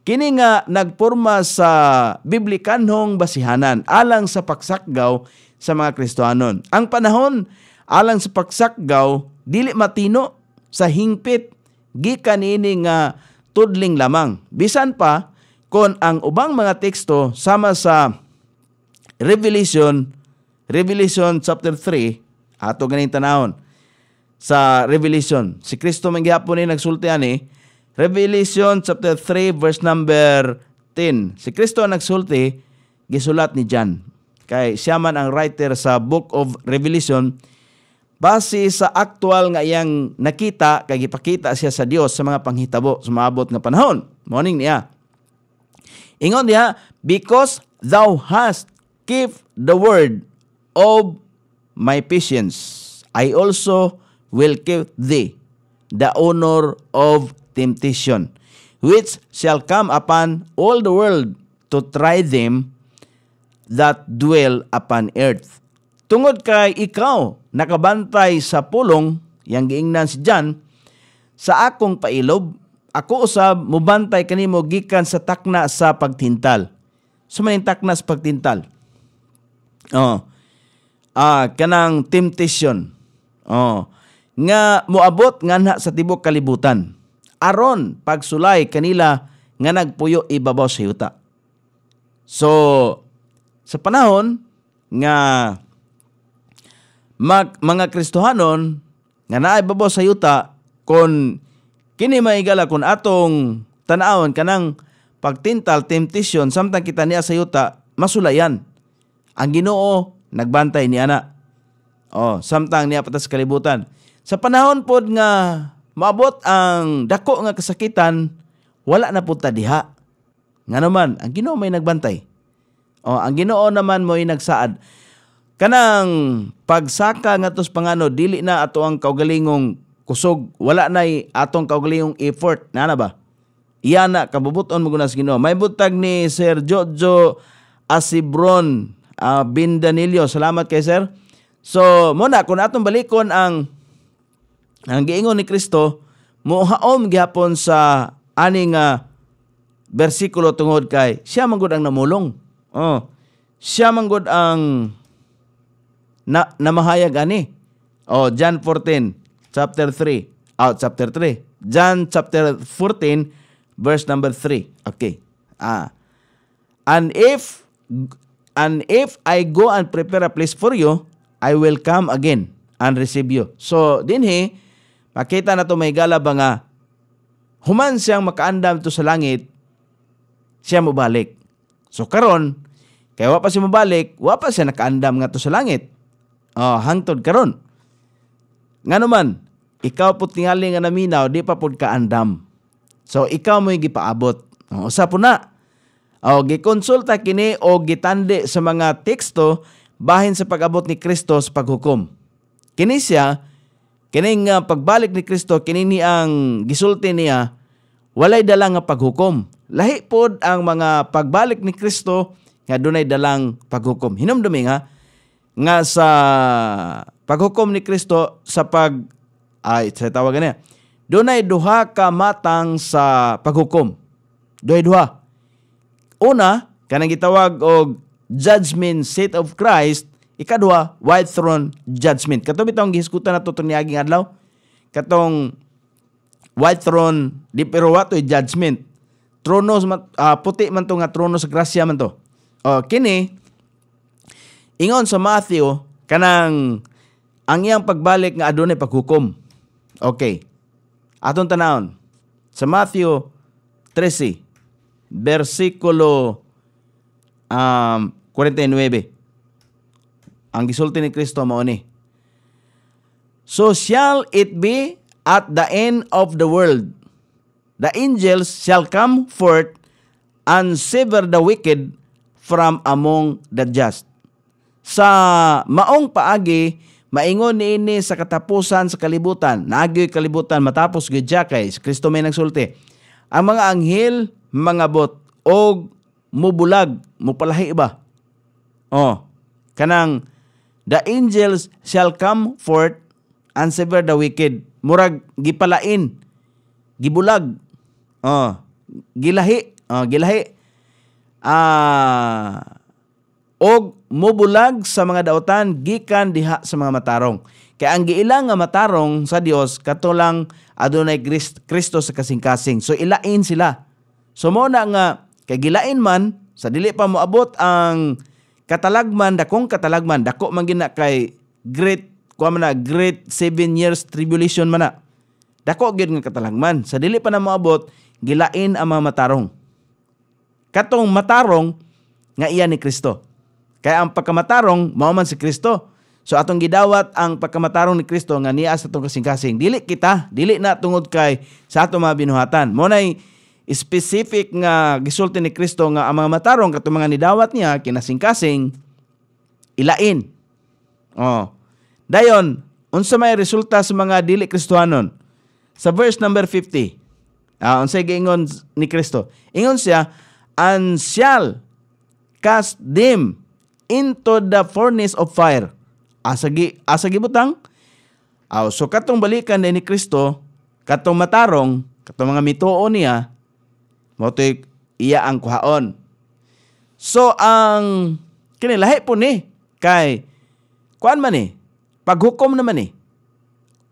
Kini nga nagporma sa biblikanhong basihanan alang sa pagsakgaw sa mga Kristohanon. Ang panahon alang sa pagsakgaw dili matino sa hingpit gikan ini nga tudling lamang. Bisan pa kon ang ubang mga teksto sama sa Revelation Revelation chapter 3 ato ganing tanahon sa Revelation. Si Kristo manggihapon ni nagsulti ani Revelation chapter 3 verse number 10. Si Kristo ang nagsulti gisulat ni John. Kay siya man ang writer sa Book of Revelation base sa aktual nga iyang nakita kay gipakita siya sa Dios sa mga panghitabo sumabot nga panahon. Morning niya. Ingon niya, because thou hast kept the word of my patience, I also will give thee the honor of temptation, which shall come upon all the world to try them that dwell upon earth. Tungod kay ikaw nakabantay sa pulong, yang giingnan si John, sa akong pailob, ako usab mubantay kanimo gikan sa takna sa pagtintal. So maning takna sa pagtintal. Oh. Ah, kanang temptation. Oh nga moabot nganha sa tibok kalibutan aron pagsulay kanila nga nagpuyo ibabaw sa yuta so sa panahon nga mag, mga Kristohanon nga naay babaw sa yuta kon kini maigala kon atong tanawon kanang pagtintal temptation samtang kita niya sa yuta masulayan ang Ginoo nagbantay ni ana oh samtang niya patas kalibutan sa panahon pod nga maabot ang dako nga kasakitan, wala na pud ta diha. Nga naman, ang Ginoo may nagbantay. O ang Ginoo naman mo'y nagsaad. Kanang pagsaka nga tos pangano dili na ato ang kaugalingong kusog, wala nay atong kaugalingong effort, na na ba? Iya na kabubuton mo guna sa Ginoo. May butag ni Sir Jojo Asibron uh, ah, Bindanilio. Salamat kay Sir. So, muna, kung atong balikon ang ang giingon ni Kristo, muhaom gihapon sa aning uh, bersikulo tungod kay siya manggod ang namulong. Oh. Siya manggod ang na, namahayag ani. Oh, John 14 chapter 3. Out oh, chapter 3. John chapter 14 verse number 3. Okay. Ah. And if and if I go and prepare a place for you, I will come again and receive you. So dinhi Makita na to may galaba nga human siyang makaandam to sa langit siya mabalik. So karon kay wa pa siya mabalik, wa pa siya nakaandam nga to sa langit. Oh, hangtod karon. Ngano man, ikaw po tingali nga naminaw, di pa pud kaandam. So ikaw mo gipaabot. Oh, usa po na. Oh, gikonsulta kini o gitandi sa mga teksto bahin sa pag-abot ni Kristo sa paghukom. Kini siya Kining uh, pagbalik ni Kristo kinini ang gisulti niya walay dalang paghukom. Lahi pod ang mga pagbalik ni Kristo nga dunay dalang paghukom. Hinumdumi nga nga sa paghukom ni Kristo sa pag ay sa tawagan niya. Dunay duha ka matang sa paghukom. Dunay duha. Una, kanang gitawag og judgment seat of Christ Ikadua, white throne judgment. Katong bitong gihiskutan nato tuniaging adlaw. Katong white throne di pero wato judgment. Trono uh, puti man to nga trono sa grasya man to. O, oh, kini ingon sa Matthew kanang ang iyang pagbalik nga adunay paghukom. Okay. Aton tanawon sa Matthew 13 versikulo um, 49. Ang gisulti ni Kristo mao ni. So shall it be at the end of the world. The angels shall come forth and sever the wicked from among the just. Sa maong paagi, maingon ni ini sa katapusan sa kalibutan. Nagyoy kalibutan matapos gudya kay Kristo may nagsulti. Ang mga anghel mangabot og mubulag mupalahi ba? Oh, kanang The angels shall come forth and sever the wicked. Murag gipalain, gibulag, oh, gilahi, oh, gilahi. Ah, og mubulag sa mga daotan gikan diha sa mga matarong. Kaya ang giilang nga matarong sa Dios katulang adunay Kristo sa kasing-kasing. So ilain sila. So mo na nga kay gilain man sa dili pa moabot ang katalagman dakong katalagman dako man gina kay great kuha man na great 7 years tribulation man na dako gyud nga katalagman sa dili pa na moabot gilain ang mga matarong katong matarong nga iya ni Kristo kaya ang pagkamatarong mao man si Kristo so atong gidawat ang pagkamatarong ni Kristo nga niya sa atong kasing-kasing dili kita dili na tungod kay sa atong mga binuhatan mo nay specific nga gisulti ni Kristo nga ang mga matarong katong mga nidawat niya kinasingkasing ilain. Oh. Dayon, unsa may resulta sa mga dili Kristohanon? Sa verse number 50. Ah, uh, unsay giingon ni Kristo? Ingon siya, "And shall cast them into the furnace of fire." Asagi asagi butang? Aw, oh, so katong balikan ni Kristo, katong matarong, katong mga mitoo niya, Motoy iya ang kuhaon. So ang kini lahi po ni kay kuan man ni paghukom naman ni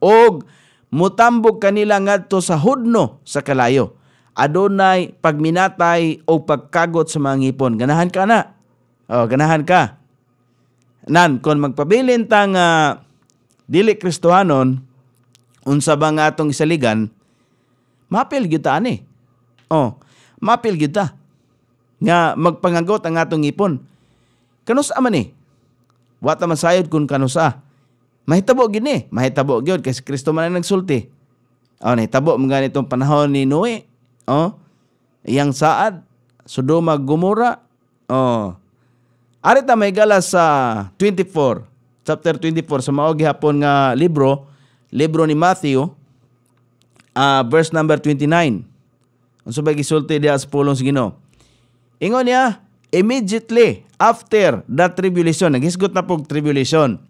og mutambog kanila ngadto sa hudno sa kalayo. Adunay pagminatay o pagkagot sa mga ngipon. Ganahan ka na. O, oh, ganahan ka. Nan, kon magpabilin tang uh, dili kristohanon, unsa ba nga atong isaligan, mapil gyud ta ani. Oh, mapil gyud ta nga magpangagot ang atong ipon. Kanus Kanusa man ni? Wata masayod kun kanusa. Mahitabo ni, mahitabo gyud kay si Kristo man ang nagsulti. Oh, tabo mga nitong panahon ni Noe. Oh, Yang saad, Sodoma Gomora. Oh. Ari ta may gala sa 24, chapter 24 sa mao gihapon nga libro, libro ni Matthew, uh, verse number 29. Ang subay gisulti diya sa pulong sa Ginoo. Ingon niya, immediately after the tribulation, nagisgot na pong tribulation.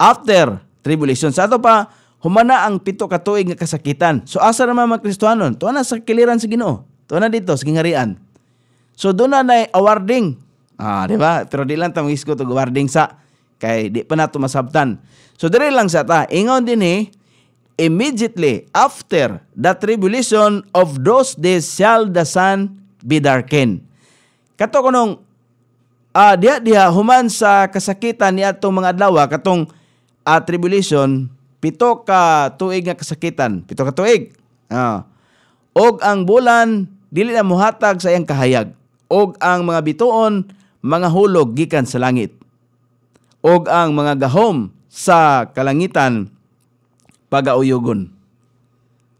After tribulation, sa ato pa, humana ang pito ka tuig nga kasakitan. So asa naman mga Kristohanon? Tuwa na sa kiliran sa Ginoo. Tuwa na dito sa gingarian. So doon na na awarding. Ah, di ba? Pero di lang ta magisgot og awarding sa kay di pa nato masabtan. So dire lang sa ta. Ingon din eh, immediately after the tribulation of those days shall the sun be darkened. Kato kunong uh, ah, diha diha human sa kasakitan ni atong mga adlaw ah, katong uh, tribulation pito ka tuig nga kasakitan, pito ka tuig. Uh, og ang bulan dili na muhatag sa iyang kahayag. Og ang mga bituon mga hulog gikan sa langit. Og ang mga gahom sa kalangitan pagauyugon.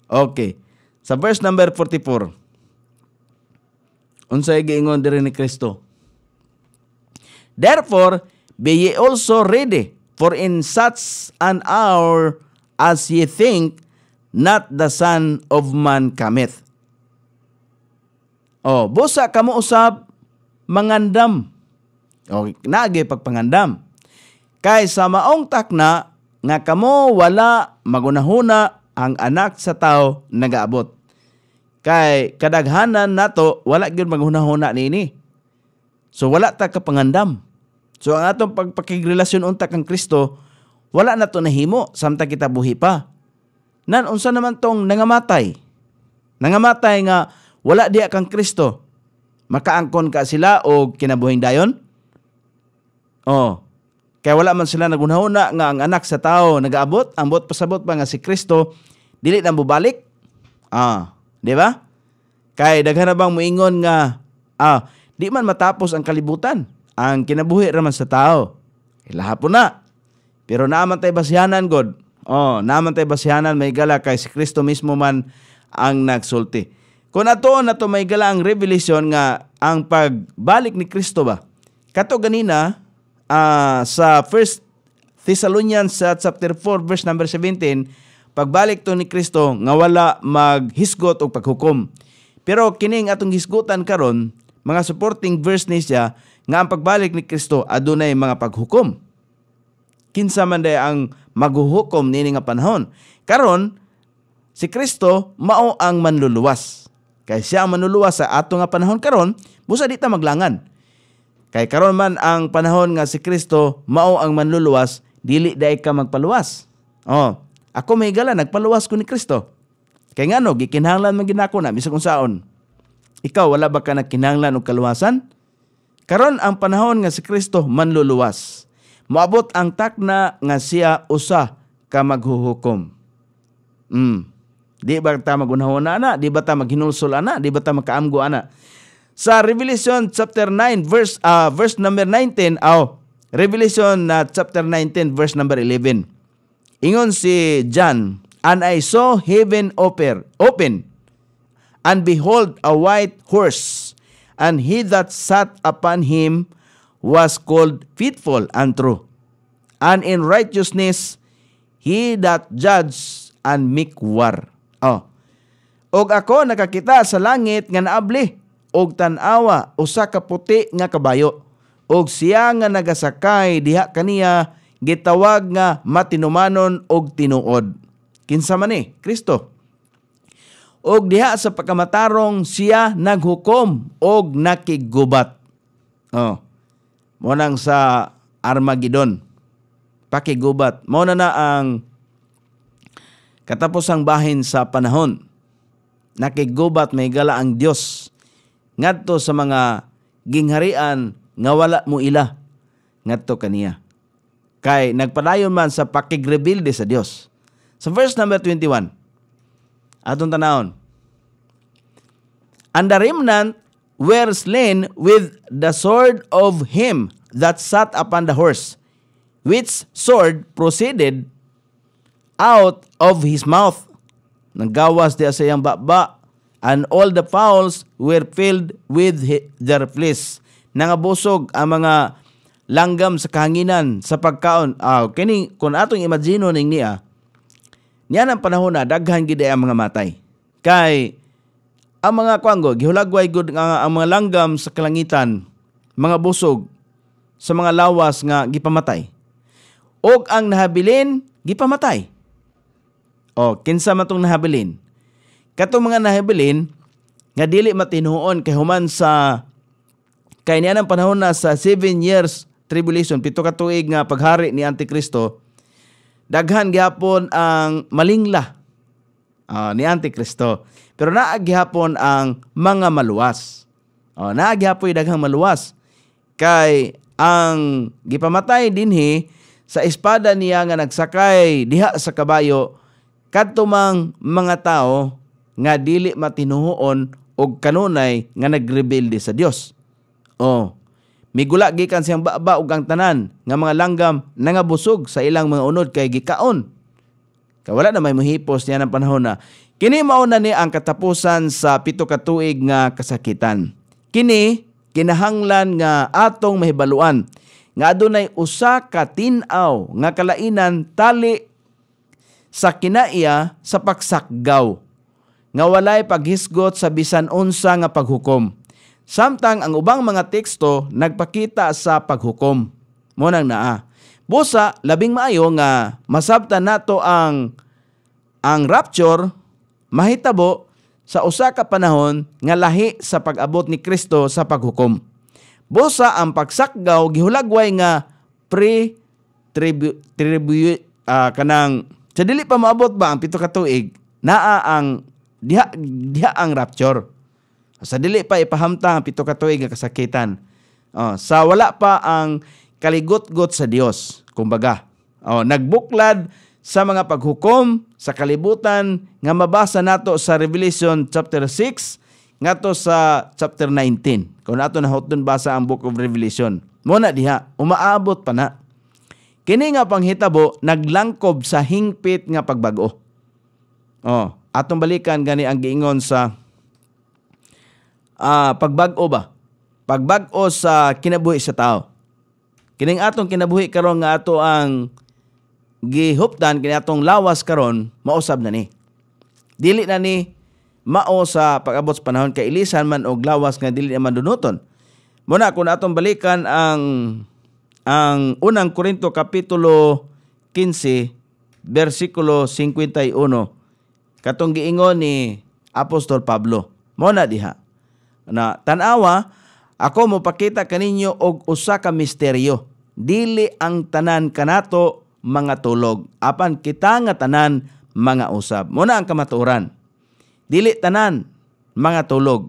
Okay. Sa verse number 44, unsay giingon diri ni Kristo. Therefore, be ye also ready, for in such an hour as ye think not the Son of Man cometh. Oh, busa kamo usab mangandam. Okay, nagay pagpangandam. Kay sa maong takna nga kamo wala magunahuna ang anak sa tao nagaabot. Kay kadaghanan nato wala gyud magunahuna nini. So wala ta ka pangandam. So ang atong pagpakigrelasyon unta kang Kristo wala na to nahimo samtang kita buhi pa. Nan unsa naman tong nangamatay? Nangamatay nga wala diya kang Kristo. Makaangkon ka sila o kinabuhing dayon? Oh, kaya wala man sila nagunahuna nga ang anak sa tao nagaabot, ambot pasabot pa nga si Kristo, dili na bubalik. Ah, di ba? Kay daghan na bang moingon nga ah, di man matapos ang kalibutan. Ang kinabuhi raman sa tao. Ilahapon eh, na. Pero naaman tay basihanan god. Oh, naaman tay basihanan may gala kay si Kristo mismo man ang nagsulti. Kung ato na to may gala ang revelation nga ang pagbalik ni Kristo ba. Kato ganina, uh, sa 1 Thessalonians uh, chapter 4 verse number 17, pagbalik to ni Kristo nga wala maghisgot og paghukom. Pero kining atong hisgutan karon, mga supporting verse ni siya nga ang pagbalik ni Kristo adunay mga paghukom. Kinsa man day ang maghuhukom nini nga panahon. Karon si Kristo mao ang manluluwas. Kay siya ang manluluwas sa ato nga panahon karon, busa di ta maglangan Kay karon man ang panahon nga si Kristo mao ang manluluwas, dili dai ka magpaluwas. Oh, ako may gala nagpaluwas ko ni Kristo. Kay ngano gikinahanglan man ginako na bisag unsaon. Ikaw wala ba ka nagkinahanglan og kaluwasan? Karon ang panahon nga si Kristo manluluwas. Moabot ang takna nga siya usa ka maghuhukom. Mm. Di ba ta magunahon ana? Di ba ta maghinulsol ana? Di ba ta makaamgo ana? sa Revelation chapter 9 verse uh, verse number 19 aw oh, Revelation uh, chapter 19 verse number 11. Ingon si John, and I saw heaven open, open and behold a white horse and he that sat upon him was called faithful and true and in righteousness he that judge and make war. Oh. Og ako nakakita sa langit nga naabli og tanawa usa ka puti nga kabayo og siya nga nagasakay diha kaniya gitawag nga matinumanon og tinuod. Kinsa man ni Kristo. Og diha sa pagkamatarong siya naghukom og nakigubat. Oh. Mo nang sa Armageddon. Pakigubat. Mo na na ang katapos bahin sa panahon. Nakigubat may gala ang Dios ngadto sa mga gingharian nga wala mo ila ngadto kaniya. Kay nagpadayon man sa pakigrebelde sa Dios. Sa verse number 21, atong tanahon, And the remnant were slain with the sword of him that sat upon the horse, which sword proceeded out of his mouth. Nanggawas di sa iyang baba and all the fowls were filled with their flesh. Nangabusog ang mga langgam sa kahanginan sa pagkaon. Ah, kini kun atong imagino ning niya. Niyan ang panahon na daghan gid ang mga matay. Kay ang mga kwango, gihulagway gud nga ang mga langgam sa kalangitan, mga busog sa mga lawas nga gipamatay. Og ang nahabilin gipamatay. O, kinsa man tong nahabilin? Kato mga nahibilin, nga dili matinuon kay human sa kay niya ng panahon na sa 7 years tribulation, pito ka tuig nga paghari ni Antikristo, daghan gihapon ang malingla uh, ni Antikristo. Pero naa gihapon ang mga maluwas. Uh, naa gihapon daghang maluwas. Kay ang gipamatay dinhi sa espada niya nga nagsakay diha sa kabayo kadto mga tao nga dili matinuon og kanunay nga nagrebelde sa Dios. Oh, migula gikan siyang baba ug ang tanan nga mga langgam nangabusog sa ilang mga unod kay gikaon. Kawala na may muhipos niya ng panahon na kini mao na ni ang katapusan sa pito ka tuig nga kasakitan. Kini kinahanglan nga atong mahibaluan nga adunay usa ka tinaw nga kalainan tali sa kinaiya sa pagsakgaw nga walay paghisgot sa bisan unsa nga paghukom. Samtang ang ubang mga teksto nagpakita sa paghukom. Mo naa. Busa labing maayo nga masabtan nato ang ang rapture mahitabo sa usa ka panahon nga lahi sa pag-abot ni Kristo sa paghukom. Busa ang pagsakgaw gihulagway nga pre tribute tribu uh, kanang sa dili pa maabot ba ang pito ka tuig naa ang diha diha ang rapture. Sa dili pa ipahamtang ang pito ka nga kasakitan. Oh, sa wala pa ang kaligot-got sa Dios, kumbaga. Oh, nagbuklad sa mga paghukom sa kalibutan nga mabasa nato sa Revelation chapter 6 ngato sa chapter 19. Kung nato na nahotdon basa ang book of Revelation. Mo na diha, umaabot pa na. Kini nga panghitabo naglangkob sa hingpit nga pagbag-o. Oh, atong balikan gani ang giingon sa uh, pagbag-o ba? Pagbag-o sa kinabuhi sa tao. Kining atong kinabuhi karon nga ato ang gihuptan kini atong lawas karon mausab na ni. Dili na ni mao sa pag-abot sa panahon kay ilisan man og lawas nga dili man dunuton. Muna kun atong balikan ang ang unang Korinto kapitulo 15 versikulo 51 Katong giingon ni Apostol Pablo. Mo na diha. Na tanawa ako mo pakita kaninyo og usa ka misteryo. Dili ang tanan kanato mga tulog apan kita nga tanan mga usab. Mo na ang kamatuoran. Dili tanan mga tulog.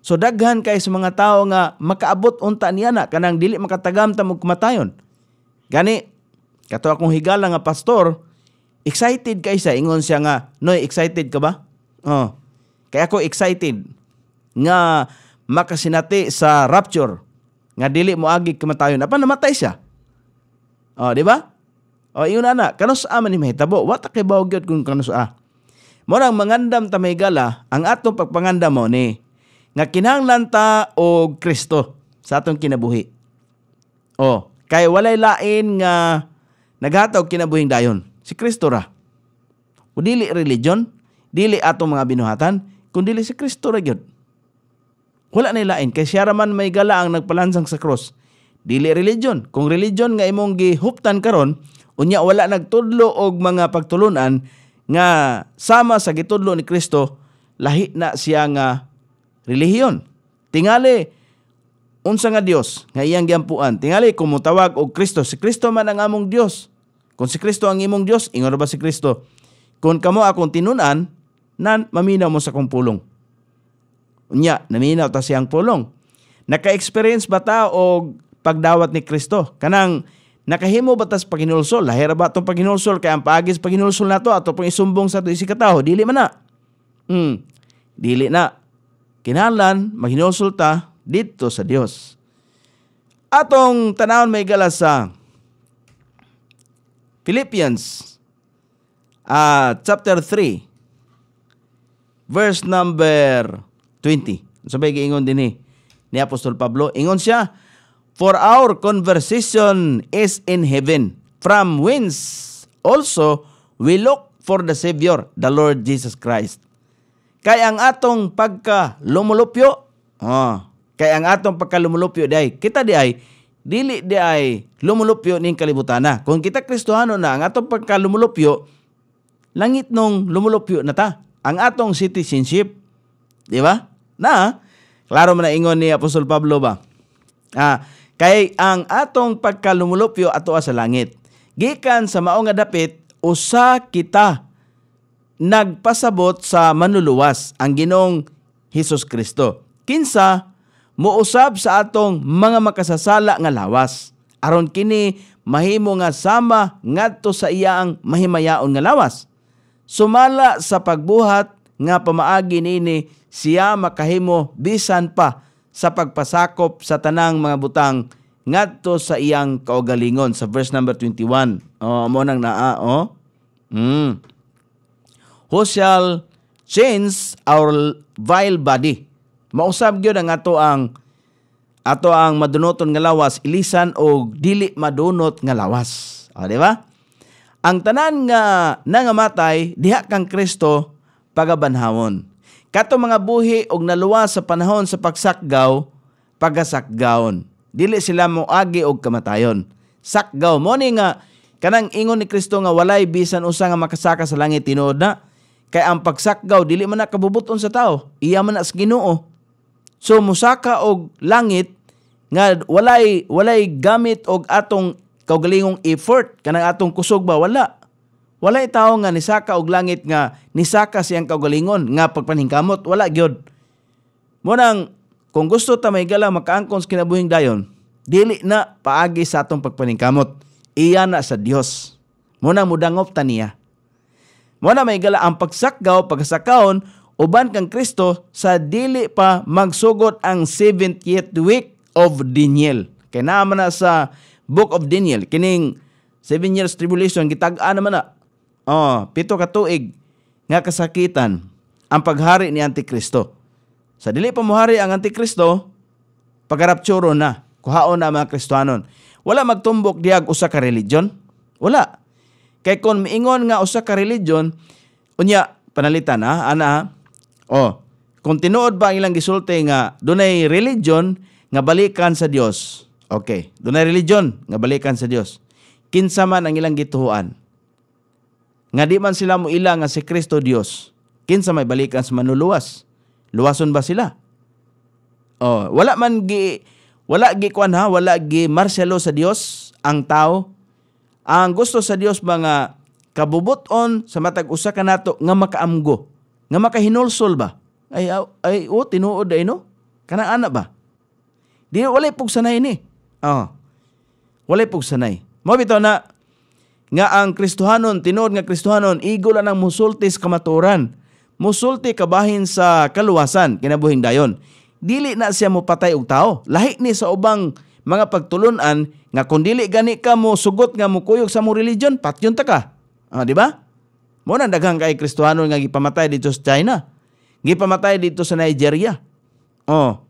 So daghan kay sa mga tao nga makaabot unta niya na kanang dili makatagam ta mug kamatayon. Gani kato akong higala nga pastor Excited kay siya. Ingon siya nga, Noy, excited ka ba? Oh. kay ako excited nga makasinati sa rapture. Nga dili mo agi kamatayon. Apa namatay siya? Oh, di ba? Oh, iyon ana. Kanus a man ni mahitabo. Wata kay bawgyot kung kanus a. Murang mangandam ta may gala, ang atong pagpangandam mo ni nga kinahanglan ta og Kristo sa atong kinabuhi. Oh, kay walay lain nga naghatag kinabuhing dayon si Kristo ra. O dili religion, dili ato mga binuhatan, kundi si Kristo ra gyud. Wala na lain kay siya raman may gala ang nagpalansang sa cross. Dili religion. Kung religion nga imong gihuptan karon, unya wala nagtudlo og mga pagtulunan nga sama sa gitudlo ni Kristo, lahi na siya nga relihiyon. Tingali unsa nga Dios nga iyang giampuan. Tingali kumutawag og Kristo, si Kristo man ang among Dios. Kung si Kristo ang imong Dios, ingon ba si Kristo? Kung kamo akong tinunan, nan maminaw mo sa kong pulong. Unya, naminaw ta siyang pulong. Naka-experience ba ta og pagdawat ni Kristo? Kanang nakahimo ba tas paginulsol? Lahira ba itong paginulsol? Kaya ang paagis paginulsol na to, ato pong isumbong sa isi kataho, dili man na. Hmm, dili na. Kinalan, maginulsol ta dito sa Dios. Atong tanawon may gala sa Philippians uh, chapter 3 verse number 20. Sabay giingon din ni ni Apostol Pablo. Ingon siya, For our conversation is in heaven, from whence also we look for the Savior, the Lord Jesus Christ. Kay ang atong pagka lumulupyo, oh, ah, kay ang atong pagka lumulupyo, di kita di ay, dili di ay lumulupyo ning kalibutana. Kung kita Kristohano na, ang atong pagkalumulupyo, langit nung lumulupyo na ta. Ang atong citizenship. Di ba? Na, klaro man na ingon ni Apostol Pablo ba? Ah, kay ang atong pagkalumulupyo ato sa langit. Gikan sa mao nga dapit usa kita nagpasabot sa manluluwas ang Ginoong Hesus Kristo. Kinsa muusab sa atong mga makasasala nga lawas. Aron kini mahimo nga sama ngadto sa iya ang mahimayaon nga lawas. Sumala sa pagbuhat nga pamaagi nini siya makahimo bisan pa sa pagpasakop sa tanang mga butang ngadto sa iyang kaugalingon sa verse number 21. Oh, mo nang naa, oh. Mm. Who shall change our vile body Mausab gyud ang ato ang ato ang madunoton nga lawas ilisan og dili madunot nga lawas. O, di ba? Ang tanan nga nangamatay diha kang Kristo pagabanhawon. Kato mga buhi og naluwas sa panahon sa pagsakgaw, pagasakgaon. Dili sila moagi og kamatayon. Sakgaw mo ni nga kanang ingon ni Kristo nga walay bisan usa nga makasaka sa langit tinuod na kay ang pagsakgaw dili man na kabubuton sa tao, iya man na sa Ginoo. So musaka og langit nga walay walay gamit og atong kaugalingong effort kanang atong kusog ba wala. Wala tawo nga nisaka og langit nga nisaka siyang kaugalingon nga pagpaningkamot wala gyud. Mo nang kung gusto ta may gala makaangkon sa kinabuhing dayon, dili na paagi sa atong pagpaningkamot. Iya na sa Dios. Mo nang mudangop ta niya. Mo na may gala ang pagsakgaw, pagkasakaon uban kang Kristo sa dili pa magsugot ang 70th week of Daniel. Kay naman na sa Book of Daniel kining 7 years tribulation gitag-a naman na. Oh, pito ka tuig nga kasakitan ang paghari ni Antikristo. Sa dili pa mohari ang Antikristo, pagaraptsuro na, kuhaon na mga Kristohanon. Wala magtumbok diag usa ka religion. Wala. Kay kon miingon nga usa ka religion, unya panalitan ha, ana o, oh, kung tinuod ba ang ilang gisulti nga dunay religion nga balikan sa Dios. Okay, dunay religion nga balikan sa Dios. Kinsa man ang ilang gituhuan. Nga di man sila mo ila nga si Kristo Dios. Kinsa may balikan sa manuluwas. Luwason ba sila? Oh, wala man gi wala gi kwan ha, wala gi marsyalo sa Dios ang tao. Ang gusto sa Dios mga kabubuton sa matag usa kanato nga makaamgo nga makahinulsol ba? Ay, ay, o, oh, tinuod ay no? Kanang anak ba? Di, wala pug sanay ni. Oh. Wala pug sanay. Mo bitaw na, nga ang Kristohanon, tinuod nga Kristohanon, igol ang musulti sa kamaturan. Musulti kabahin sa kaluwasan, kinabuhing dayon. Dili na siya mo patay og tao. Lahi ni sa ubang mga pagtulunan nga kung dili gani ka mo sugot nga mo kuyog sa mo religion, patyon ta ka. Ah, di ba? Mo na daghang kay Kristiyano nga gipamatay dito sa China. Gipamatay dito sa Nigeria. Oh.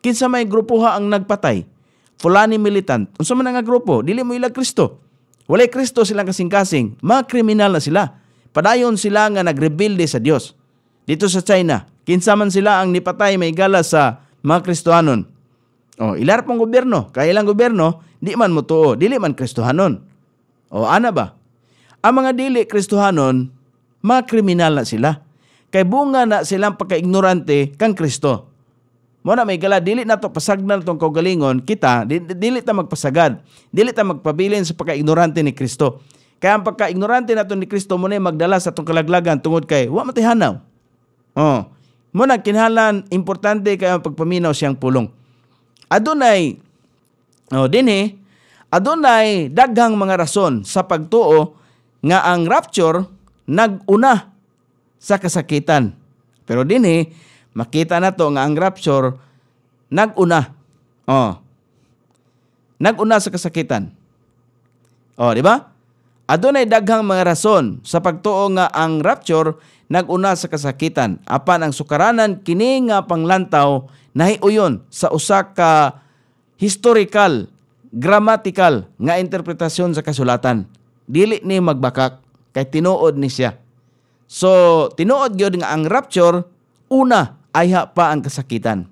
Kinsa may grupo ha ang nagpatay? Fulani militant. Unsa man nga grupo? Dili mo ila Kristo. Walay Kristo silang kasing-kasing. Mga kriminal na sila. Padayon sila nga nagrebelde sa Dios. Dito sa China, kinsa man sila ang nipatay may gala sa mga Kristohanon. Oh, ilar pong gobyerno, kay ilang gobyerno, di man mo tuo, dili man Kristohanon. O oh, ana ba? Ang mga dili Kristohanon, kriminal na sila. Kay bunga na silang pagka-ignorante kang Kristo. Mo na may gala dili nato pasagdan tong kaugalingon kita dili ta magpasagad. Dili ta magpabilin sa pagka-ignorante ni Kristo. Kaya ang pagka-ignorante nato ni Kristo mo na magdala sa atong kalaglagan tungod kay wa matihanaw. Oh. Mo na kinahanglan importante kay ang pagpaminaw siyang pulong. Adunay oh dinhi adunay daghang mga rason sa pagtuo nga ang rapture naguna sa kasakitan. Pero dinhi makita na to nga ang rapture naguna. Oh. Naguna sa kasakitan. Oh, di ba? Adunay daghang mga rason sa pagtuo nga ang rapture naguna sa kasakitan apan ang sukaranan kini nga panglantaw nahiuyon sa usa ka historical grammatical nga interpretasyon sa kasulatan dili ni magbakak kay tinuod ni siya. So, tinuod gyud nga ang rapture una ayha pa ang kasakitan.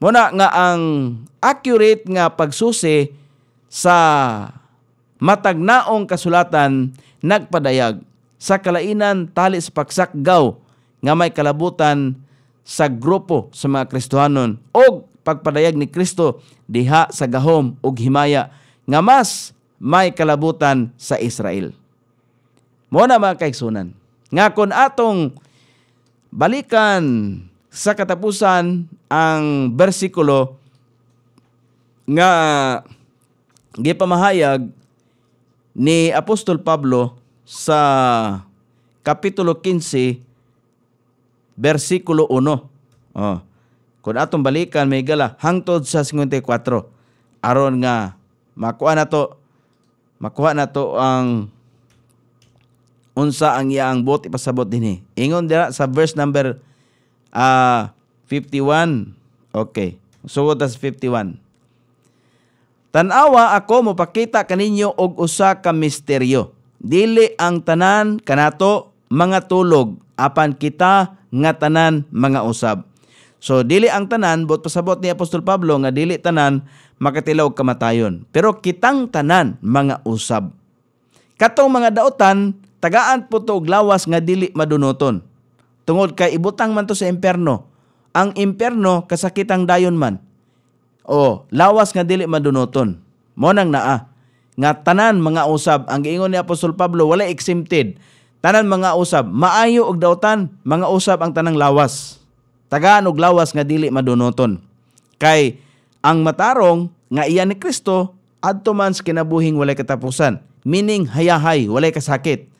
Muna nga ang accurate nga pagsusi sa matagnaong kasulatan nagpadayag sa kalainan tali sa pagsakgaw nga may kalabutan sa grupo sa mga Kristohanon o pagpadayag ni Kristo diha sa gahom ug himaya nga mas may kalabutan sa Israel. Mo na mga kaigsunan. Nga kung atong balikan sa katapusan ang bersikulo nga gipamahayag ni Apostol Pablo sa Kapitulo 15, versikulo 1. Oh. Kun atong balikan, may gala, hangtod sa 54. Aron nga, makuha na to, makuha na to ang unsa ang iyaang buot ipasabot dinhi. Ingon dira sa verse number uh, ah, 51. Okay. Suwot so, as 51. Tanawa ako mopakita kaninyo og usa ka misteryo. Dili ang tanan kanato mga tulog apan kita nga tanan mga usab. So dili ang tanan but pasabot ni Apostol Pablo nga dili tanan makatilaw kamatayon. Pero kitang tanan mga usab. Katong mga daotan tagaan po to glawas nga dili madunoton. Tungod kay ibutang man to sa imperno. Ang imperno kasakitang dayon man. O, lawas nga dili madunoton. Mo nang naa nga tanan mga usab ang giingon ni Apostol Pablo wala exempted. Tanan mga usab maayo og dautan mga usab ang tanang lawas. Tagaan og lawas nga dili madunoton. Kay ang matarong nga iya ni Kristo adto man sa kinabuhing walay katapusan. Meaning hayahay walay kasakit.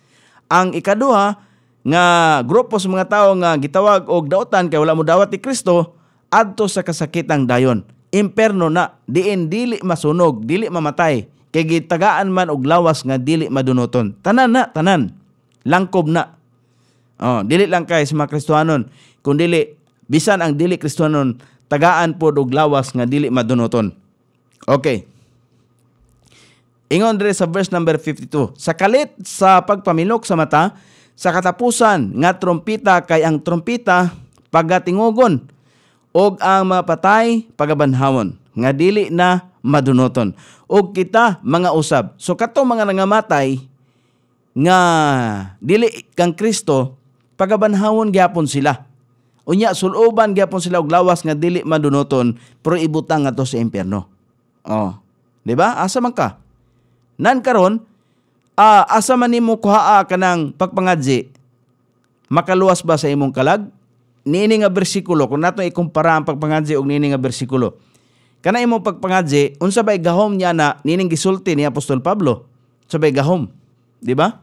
Ang ikaduha nga grupo sa mga tao nga gitawag og daotan kay wala mo dawat ni Kristo adto sa kasakitang dayon. Imperno na diin dili masunog, dili mamatay kay gitagaan man og lawas nga dili madunoton. Tanan na, tanan. Langkob na. Oh, dili lang kay sa mga Kristohanon kun dili bisan ang dili Kristohanon tagaan pod og lawas nga dili madunoton. Okay. Ingon dire sa verse number 52, sa kalit sa pagpamilok sa mata, sa katapusan nga trompita kay ang trompita pagatingogon og ang mapatay pagabanhawon nga dili na madunoton og kita mga usab. So kato mga nangamatay nga dili kang Kristo pagabanhawon gyapon sila. Unya suluban gyapon sila og lawas nga dili madunoton pero ibutang ato sa impierno Oh, di ba? Asa man ka? Nan karon uh, asa man nimo kuhaa kanang pagpangadzi makaluwas ba sa imong kalag? Nini nga bersikulo kung nato ikumpara ang pagpangadzi og nini nga bersikulo. Kana imong pagpangadzi unsa bay gahom niya na nining gisulti ni Apostol Pablo? Unsa ba igahom? Di ba?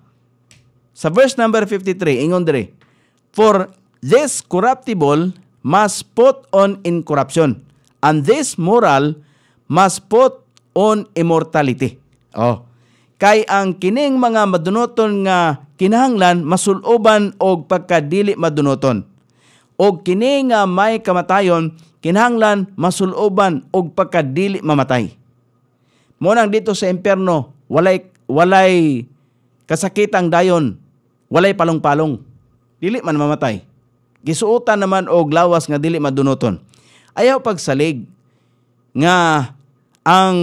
Sa verse number 53, ingon dire, For this corruptible must put on incorruption, and this moral must put on immortality. Oh, kay ang kining mga madunoton nga kinahanglan masuloban og pagkadili madunoton. Og kining nga may kamatayon kinahanglan masuloban og pagkadili mamatay. Mo nang dito sa impierno walay walay kasakitang dayon, walay palong-palong. Dili man mamatay. Gisuotan naman og lawas nga dili madunoton. Ayaw pagsalig nga ang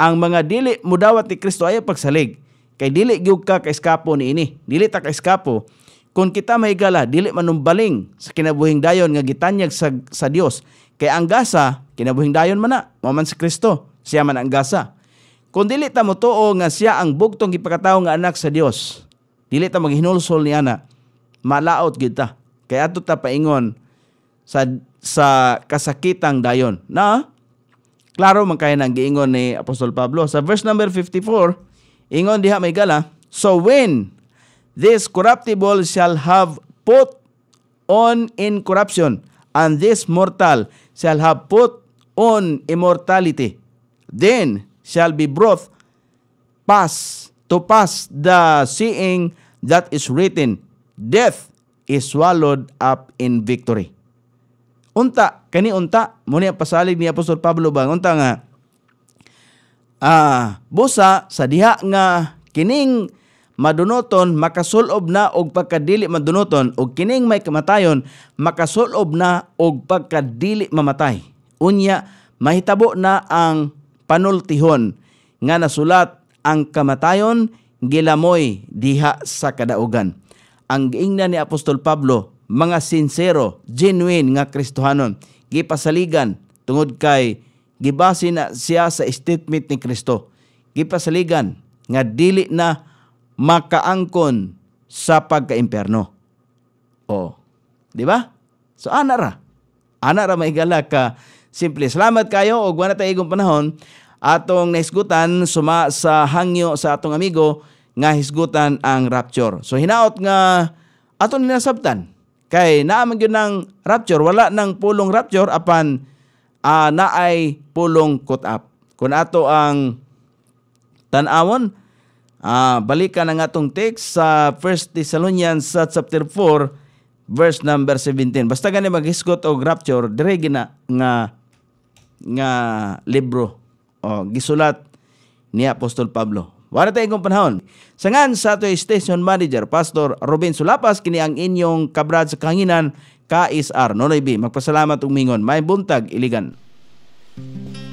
ang mga dili mudawat ni Kristo ay pagsalig kay dili gyud ka kaeskapo niini dili ta kaeskapo kung kita may mahigala dili manumbaling sa kinabuhing dayon nga gitanyag sa, sa Dios kay ang gasa kinabuhing dayon man na man si Kristo siya man ang gasa kung dili ta motuo nga siya ang bugtong gipakatawo nga anak sa Dios dili ta maghinulsol ni ana malaot gyud ta kay ato ta paingon sa sa kasakitang dayon na Klaro man kay nang giingon ni Apostol Pablo sa verse number 54, ingon diha may gala, so when this corruptible shall have put on incorruption and this mortal shall have put on immortality then shall be brought pass to pass the seeing that is written death is swallowed up in victory Unta, kani unta, muna pasalig ni Apostol Pablo bang unta nga, ah, busa sa diha nga kining madunoton makasulob na og pagkadili madunoton og kining may kamatayon makasulob na og pagkadili mamatay unya mahitabo na ang panultihon nga nasulat ang kamatayon gilamoy diha sa kadaugan ang giingnan ni Apostol Pablo mga sincero, genuine nga Kristohanon. Gipasaligan tungod kay gibase na siya sa statement ni Kristo. Gipasaligan nga dili na makaangkon sa pagkaimperno. O, di ba? So ana ra. Ana ra maigala ka simple. Salamat kayo og wala tay igong panahon atong nahisgutan suma sa hangyo sa atong amigo nga hisgutan ang rapture. So hinaot nga atong ninasabtan Kay naamang yun ng rapture, wala ng pulong rapture apan uh, ah, na ay pulong cut up. Kun ato ang tanawon, uh, balikan ang atong text sa 1 Thessalonians chapter 4 verse number 17. Basta gani maghisgot o rapture dire gina nga nga libro o gisulat ni Apostol Pablo Waratay kong panahon. Sangan sa ato station manager, Pastor Robin Sulapas, kini ang inyong kabrad sa kanginan, KSR Nonoy B. Magpasalamat umingon. May buntag, iligan. Music